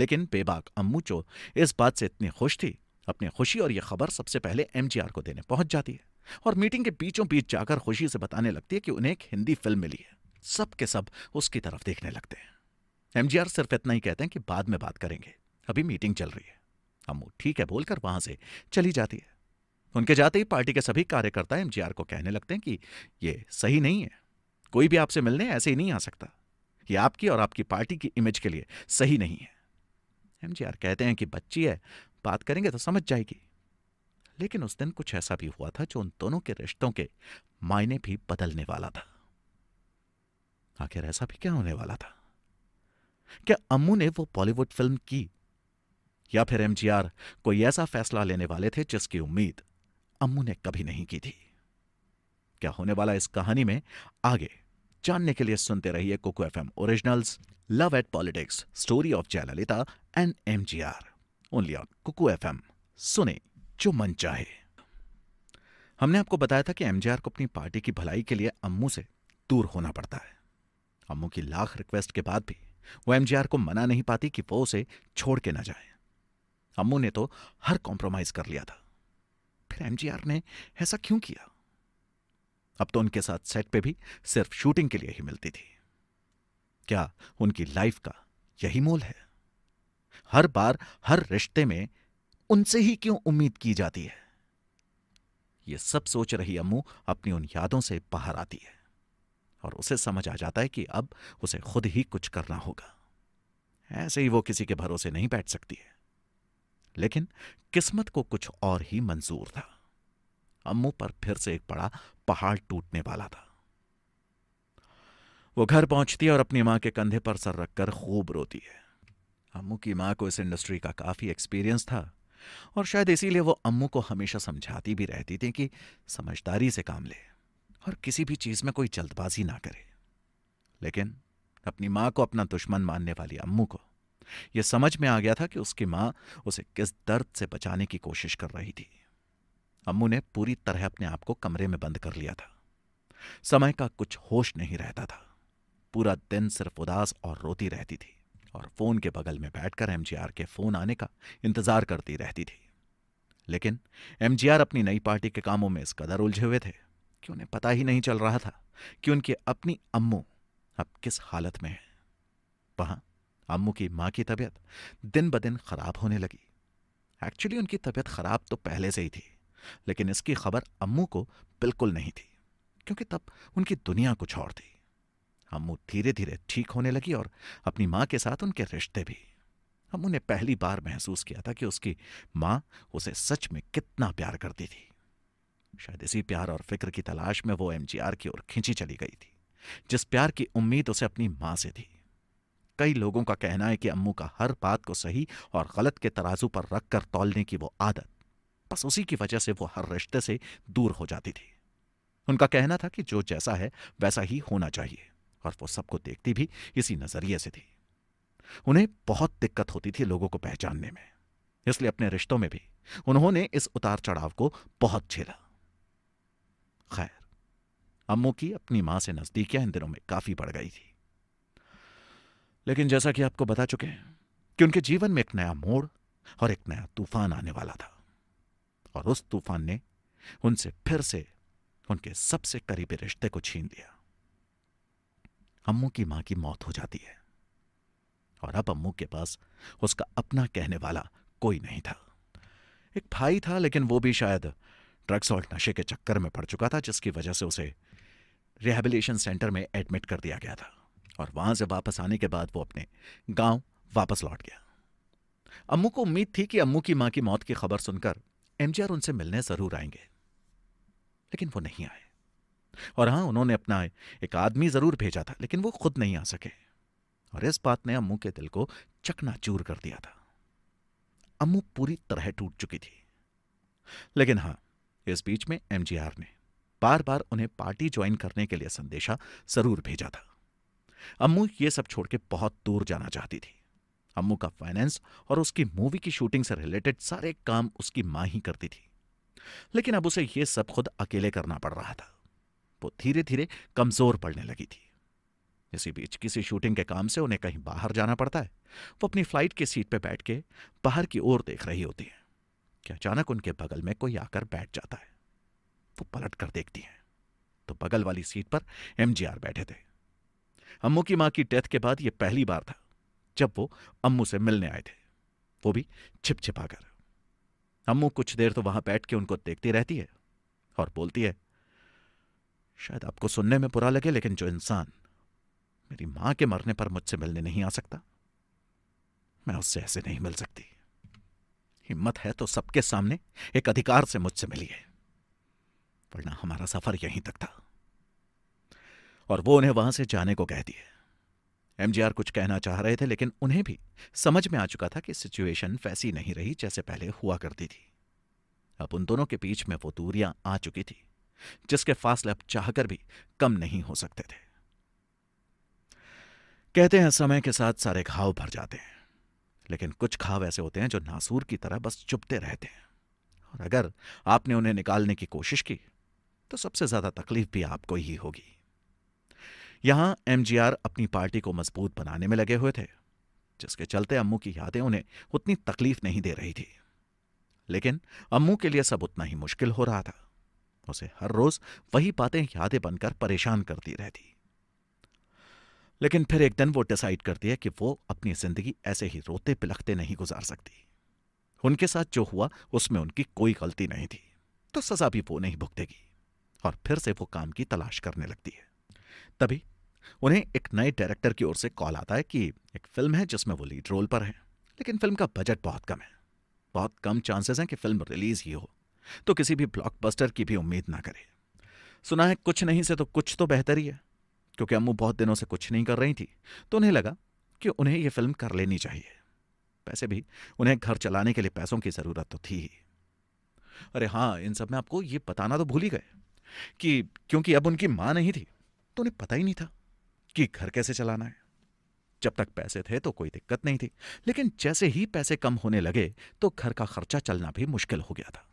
लेकिन बेबाक अम्मू जो इस बात से इतनी खुश थी अपनी खुशी और यह खबर सबसे पहले एमजीआर को देने पहुंच जाती है और मीटिंग के बीचों बीच जाकर खुशी से बताने लगती है कि उन्हें एक हिंदी फिल्म मिली है सब के सब उसकी तरफ देखने लगते हैं एमजीआर सिर्फ इतना ही कहते हैं कि बाद में बात करेंगे अभी मीटिंग चल रही है अम्मू ठीक है बोलकर वहां से चली जाती है उनके जाते ही पार्टी के सभी कार्यकर्ता एमजीआर को कहने लगते हैं कि ये सही नहीं है कोई भी आपसे मिलने ऐसे ही नहीं आ सकता ये आपकी और आपकी पार्टी की इमेज के लिए सही नहीं है एमजीआर कहते हैं कि बच्ची है बात करेंगे तो समझ जाएगी लेकिन उस दिन कुछ ऐसा भी हुआ था जो उन दोनों के रिश्तों के मायने भी बदलने वाला था आखिर ऐसा भी क्या होने वाला था क्या अम्मू ने वो बॉलीवुड फिल्म की या फिर एमजीआर कोई ऐसा फैसला लेने वाले थे जिसकी उम्मीद अम्मू ने कभी नहीं की थी क्या होने वाला इस कहानी में आगे जानने के लिए सुनते रहिए Kuku F M originals love at politics story of Jayalalithaa and M G R only on Kuku F M सुने जो मन चाहे हमने आपको बताया था कि एमजीआर को अपनी पार्टी की भलाई के लिए अम्मू से दूर होना पड़ता है अम्मू की लाख रिक्वेस्ट के बाद भी वो एमजीआर को मना नहीं पाती कि वो उसे छोड़ के ना जाए अम्मू ने तो हर कॉम्प्रोमाइज कर लिया था फिर एमजीआर ने ऐसा क्यों किया अब तो उनके साथ सेट पे भी सिर्फ शूटिंग के लिए ही मिलती थी क्या उनकी लाइफ का यही मोल है हर बार हर रिश्ते में उनसे ही क्यों उम्मीद की जाती है यह सब सोच रही अम्मू अपनी उन यादों से बाहर आती है और उसे समझ आ जाता है कि अब उसे खुद ही कुछ करना होगा ऐसे ही वो किसी के भरोसे नहीं बैठ सकती है लेकिन किस्मत को कुछ और ही मंजूर था अम्मू पर फिर से एक बड़ा पहाड़ टूटने वाला था वो घर पहुंचती है और अपनी मां के कंधे पर सर रखकर खूब रोती है अम्मू की मां को इस इंडस्ट्री का काफी एक्सपीरियंस था और शायद इसीलिए वो अम्मू को हमेशा समझाती भी रहती थी कि समझदारी से काम ले और किसी भी चीज में कोई जल्दबाजी ना करे लेकिन अपनी मां को अपना दुश्मन मानने वाली अम्मू को यह समझ में आ गया था कि उसकी मां उसे किस दर्द से बचाने की कोशिश कर रही थी अम्मू ने पूरी तरह अपने आप को कमरे में बंद कर लिया था समय का कुछ होश नहीं रहता था पूरा दिन सिर्फ उदास और रोती रहती थी और फोन के बगल में बैठकर एमजीआर के फोन आने का इंतजार करती रहती थी लेकिन एमजीआर अपनी नई पार्टी के कामों में इस कदर उलझे हुए थे कि उन्हें पता ही नहीं चल रहा था कि उनकी अपनी अम्मू अब किस हालत में है वहां अम्मू की माँ की तबीयत दिन ब दिन खराब होने लगी एक्चुअली उनकी तबीयत खराब तो पहले से ही थी लेकिन इसकी खबर अम्मू को बिल्कुल नहीं थी क्योंकि तब उनकी दुनिया कुछ और थी अम्मू धीरे धीरे ठीक होने लगी और अपनी माँ के साथ उनके रिश्ते भी अम्मू ने पहली बार महसूस किया था कि उसकी माँ उसे सच में कितना प्यार करती थी शायद इसी प्यार और फिक्र की तलाश में वो एमजीआर की ओर खींची चली गई थी जिस प्यार की उम्मीद उसे अपनी मां से थी कई लोगों का कहना है कि अम्मू का हर बात को सही और गलत के तराजू पर रखकर तौलने की वो आदत बस उसी की वजह से वो हर रिश्ते से दूर हो जाती थी उनका कहना था कि जो जैसा है वैसा ही होना चाहिए और वो सबको देखती भी इसी नजरिए से थी उन्हें बहुत दिक्कत होती थी लोगों को पहचानने में इसलिए अपने रिश्तों में भी उन्होंने इस उतार चढ़ाव को बहुत झेला खैर अम्मू की अपनी मां से नजदीकियां इन दिनों में काफ़ी बढ़ गई थी लेकिन जैसा कि आपको बता चुके हैं कि उनके जीवन में एक नया मोड़ और एक नया तूफान आने वाला था और उस तूफान ने उनसे फिर से उनके सबसे करीबी रिश्ते को छीन दिया अम्मू की मां की मौत हो जाती है और अब अम्मू के पास उसका अपना कहने वाला कोई नहीं था एक भाई था लेकिन वो भी शायद ड्रग्स और नशे के चक्कर में पड़ चुका था जिसकी वजह से उसे रिहेबिलेशन सेंटर में एडमिट कर दिया गया था और वहां से वापस आने के बाद वो अपने गांव वापस लौट गया अम्मू को उम्मीद थी कि अम्मू की मां की मौत की खबर सुनकर एमजीआर उनसे मिलने ज़रूर आएंगे लेकिन वो नहीं आए और हां उन्होंने अपना एक आदमी ज़रूर भेजा था लेकिन वो खुद नहीं आ सके और इस बात ने अम्मू के दिल को चकनाचूर कर दिया था अम्मू पूरी तरह टूट चुकी थी लेकिन हां इस बीच में एमजीआर ने बार बार उन्हें पार्टी ज्वाइन करने के लिए संदेशा जरूर भेजा था अम्मू ये सब छोड़ के बहुत दूर जाना चाहती थी अम्मू का फाइनेंस और उसकी मूवी की शूटिंग से रिलेटेड सारे काम उसकी मां ही करती थी लेकिन अब उसे यह सब खुद अकेले करना पड़ रहा था वो धीरे धीरे कमजोर पड़ने लगी थी इसी बीच किसी शूटिंग के काम से उन्हें कहीं बाहर जाना पड़ता है वो अपनी फ्लाइट की सीट पर बैठ के बाहर की ओर देख रही होती है कि अचानक उनके बगल में कोई आकर बैठ जाता है वो पलट कर देखती हैं तो बगल वाली सीट पर एमजीआर बैठे थे अम्मू की मां की डेथ के बाद यह पहली बार था जब वो अम्मू से मिलने आए थे वो भी छिप छिपा कर अम्मू कुछ देर तो वहां बैठ के उनको देखती रहती है और बोलती है शायद आपको सुनने में बुरा लगे लेकिन जो इंसान मेरी मां के मरने पर मुझसे मिलने नहीं आ सकता मैं उससे ऐसे नहीं मिल सकती हिम्मत है तो सबके सामने एक अधिकार से मुझसे मिली है वरना हमारा सफर यहीं तक था और वो उन्हें वहां से जाने को कह दिए एमजीआर कुछ कहना चाह रहे थे लेकिन उन्हें भी समझ में आ चुका था कि सिचुएशन फैसी नहीं रही जैसे पहले हुआ करती थी अब उन दोनों के बीच में वो दूरियां आ चुकी थी जिसके फासले अब चाहकर भी कम नहीं हो सकते थे कहते हैं समय के साथ सारे घाव भर जाते हैं लेकिन कुछ खाव ऐसे होते हैं जो नासूर की तरह बस चुपते रहते हैं और अगर आपने उन्हें निकालने की कोशिश की तो सबसे ज्यादा तकलीफ भी आपको ही होगी यहां एमजीआर अपनी पार्टी को मजबूत बनाने में लगे हुए थे जिसके चलते अम्मू की यादें उन्हें उतनी तकलीफ नहीं दे रही थी लेकिन अम्मू के लिए सब उतना ही मुश्किल हो रहा था उसे हर रोज वही बातें यादें बनकर परेशान करती रहती लेकिन फिर एक दिन वो डिसाइड करती है कि वो अपनी जिंदगी ऐसे ही रोते पिलखते नहीं गुजार सकती उनके साथ जो हुआ उसमें उनकी कोई गलती नहीं थी तो सजा भी वो नहीं भुगतेगी और फिर से वो काम की तलाश करने लगती है तभी उन्हें एक नए डायरेक्टर की ओर से कॉल आता है कि एक फिल्म है जिसमें वो लीड रोल पर है लेकिन फिल्म का बजट बहुत कम है बहुत कम चांसेस हैं कि फिल्म रिलीज ही हो तो किसी भी ब्लॉकबस्टर की भी उम्मीद ना करे सुना है कुछ नहीं से तो कुछ तो बेहतर ही है क्योंकि अम्मू बहुत दिनों से कुछ नहीं कर रही थी तो उन्हें लगा कि उन्हें यह फिल्म कर लेनी चाहिए पैसे भी उन्हें घर चलाने के लिए पैसों की ज़रूरत तो थी ही अरे हाँ इन सब में आपको ये बताना तो भूल ही गए कि क्योंकि अब उनकी मां नहीं थी तो उन्हें पता ही नहीं था कि घर कैसे चलाना है जब तक पैसे थे तो कोई दिक्कत नहीं थी लेकिन जैसे ही पैसे कम होने लगे तो घर का खर्चा चलना भी मुश्किल हो गया था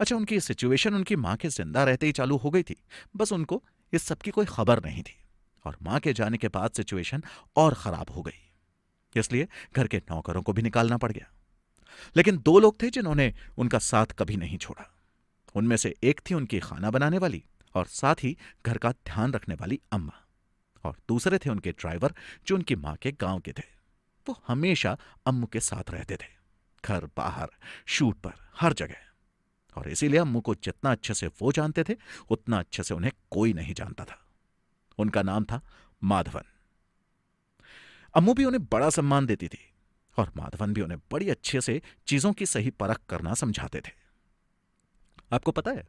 अच्छा उनकी सिचुएशन उनकी मां के जिंदा रहते ही चालू हो गई थी बस उनको इस सबकी कोई खबर नहीं थी और मां के जाने के बाद सिचुएशन और खराब हो गई इसलिए घर के नौकरों को भी निकालना पड़ गया लेकिन दो लोग थे जिन्होंने उनका साथ कभी नहीं छोड़ा उनमें से एक थी उनकी खाना बनाने वाली और साथ ही घर का ध्यान रखने वाली अम्मा और दूसरे थे उनके ड्राइवर जो उनकी मां के गांव के थे वो हमेशा अम्मू के साथ रहते थे घर बाहर शूट पर हर जगह और इसीलिए अम्मू को जितना अच्छे से वो जानते थे उतना अच्छे से उन्हें कोई नहीं जानता था उनका नाम था माधवन अम्मू भी उन्हें बड़ा सम्मान देती थी और माधवन भी उन्हें बड़ी अच्छे से चीजों की सही परख करना समझाते थे आपको पता है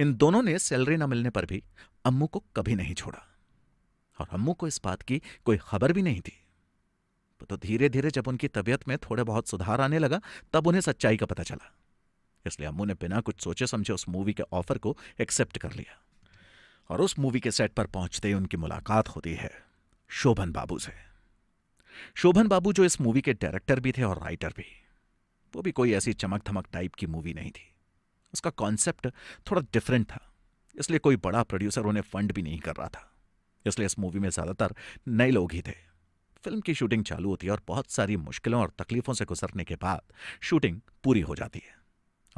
इन दोनों ने सैलरी न मिलने पर भी अम्मू को कभी नहीं छोड़ा और अम्मू को इस बात की कोई खबर भी नहीं थी तो धीरे धीरे जब उनकी तबीयत में थोड़े बहुत सुधार आने लगा तब उन्हें सच्चाई का पता चला इसलिए अम्मू ने बिना कुछ सोचे समझे उस मूवी के ऑफर को एक्सेप्ट कर लिया और उस मूवी के सेट पर पहुंचते ही उनकी मुलाकात होती है शोभन बाबू से शोभन बाबू जो इस मूवी के डायरेक्टर भी थे और राइटर भी वो भी कोई ऐसी चमक धमक टाइप की मूवी नहीं थी उसका कॉन्सेप्ट थोड़ा डिफरेंट था इसलिए कोई बड़ा प्रोड्यूसर उन्हें फंड भी नहीं कर रहा था इसलिए इस मूवी में ज़्यादातर नए लोग ही थे फिल्म की शूटिंग चालू होती है और बहुत सारी मुश्किलों और तकलीफ़ों से गुजरने के बाद शूटिंग पूरी हो जाती है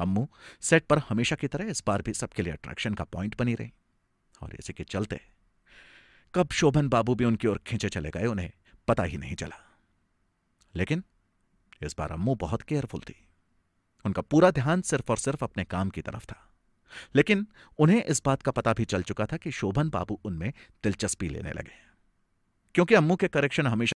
अम्मू सेट पर हमेशा की तरह इस बार भी सबके लिए अट्रैक्शन का पॉइंट बनी रही और इसी के चलते कब शोभन बाबू भी उनकी ओर खींचे चले गए उन्हें पता ही नहीं चला लेकिन इस बार अम्मू बहुत केयरफुल थी उनका पूरा ध्यान सिर्फ और सिर्फ अपने काम की तरफ था लेकिन उन्हें इस बात का पता भी चल चुका था कि शोभन बाबू उनमें दिलचस्पी लेने लगे क्योंकि अम्मू के करेक्शन हमेशा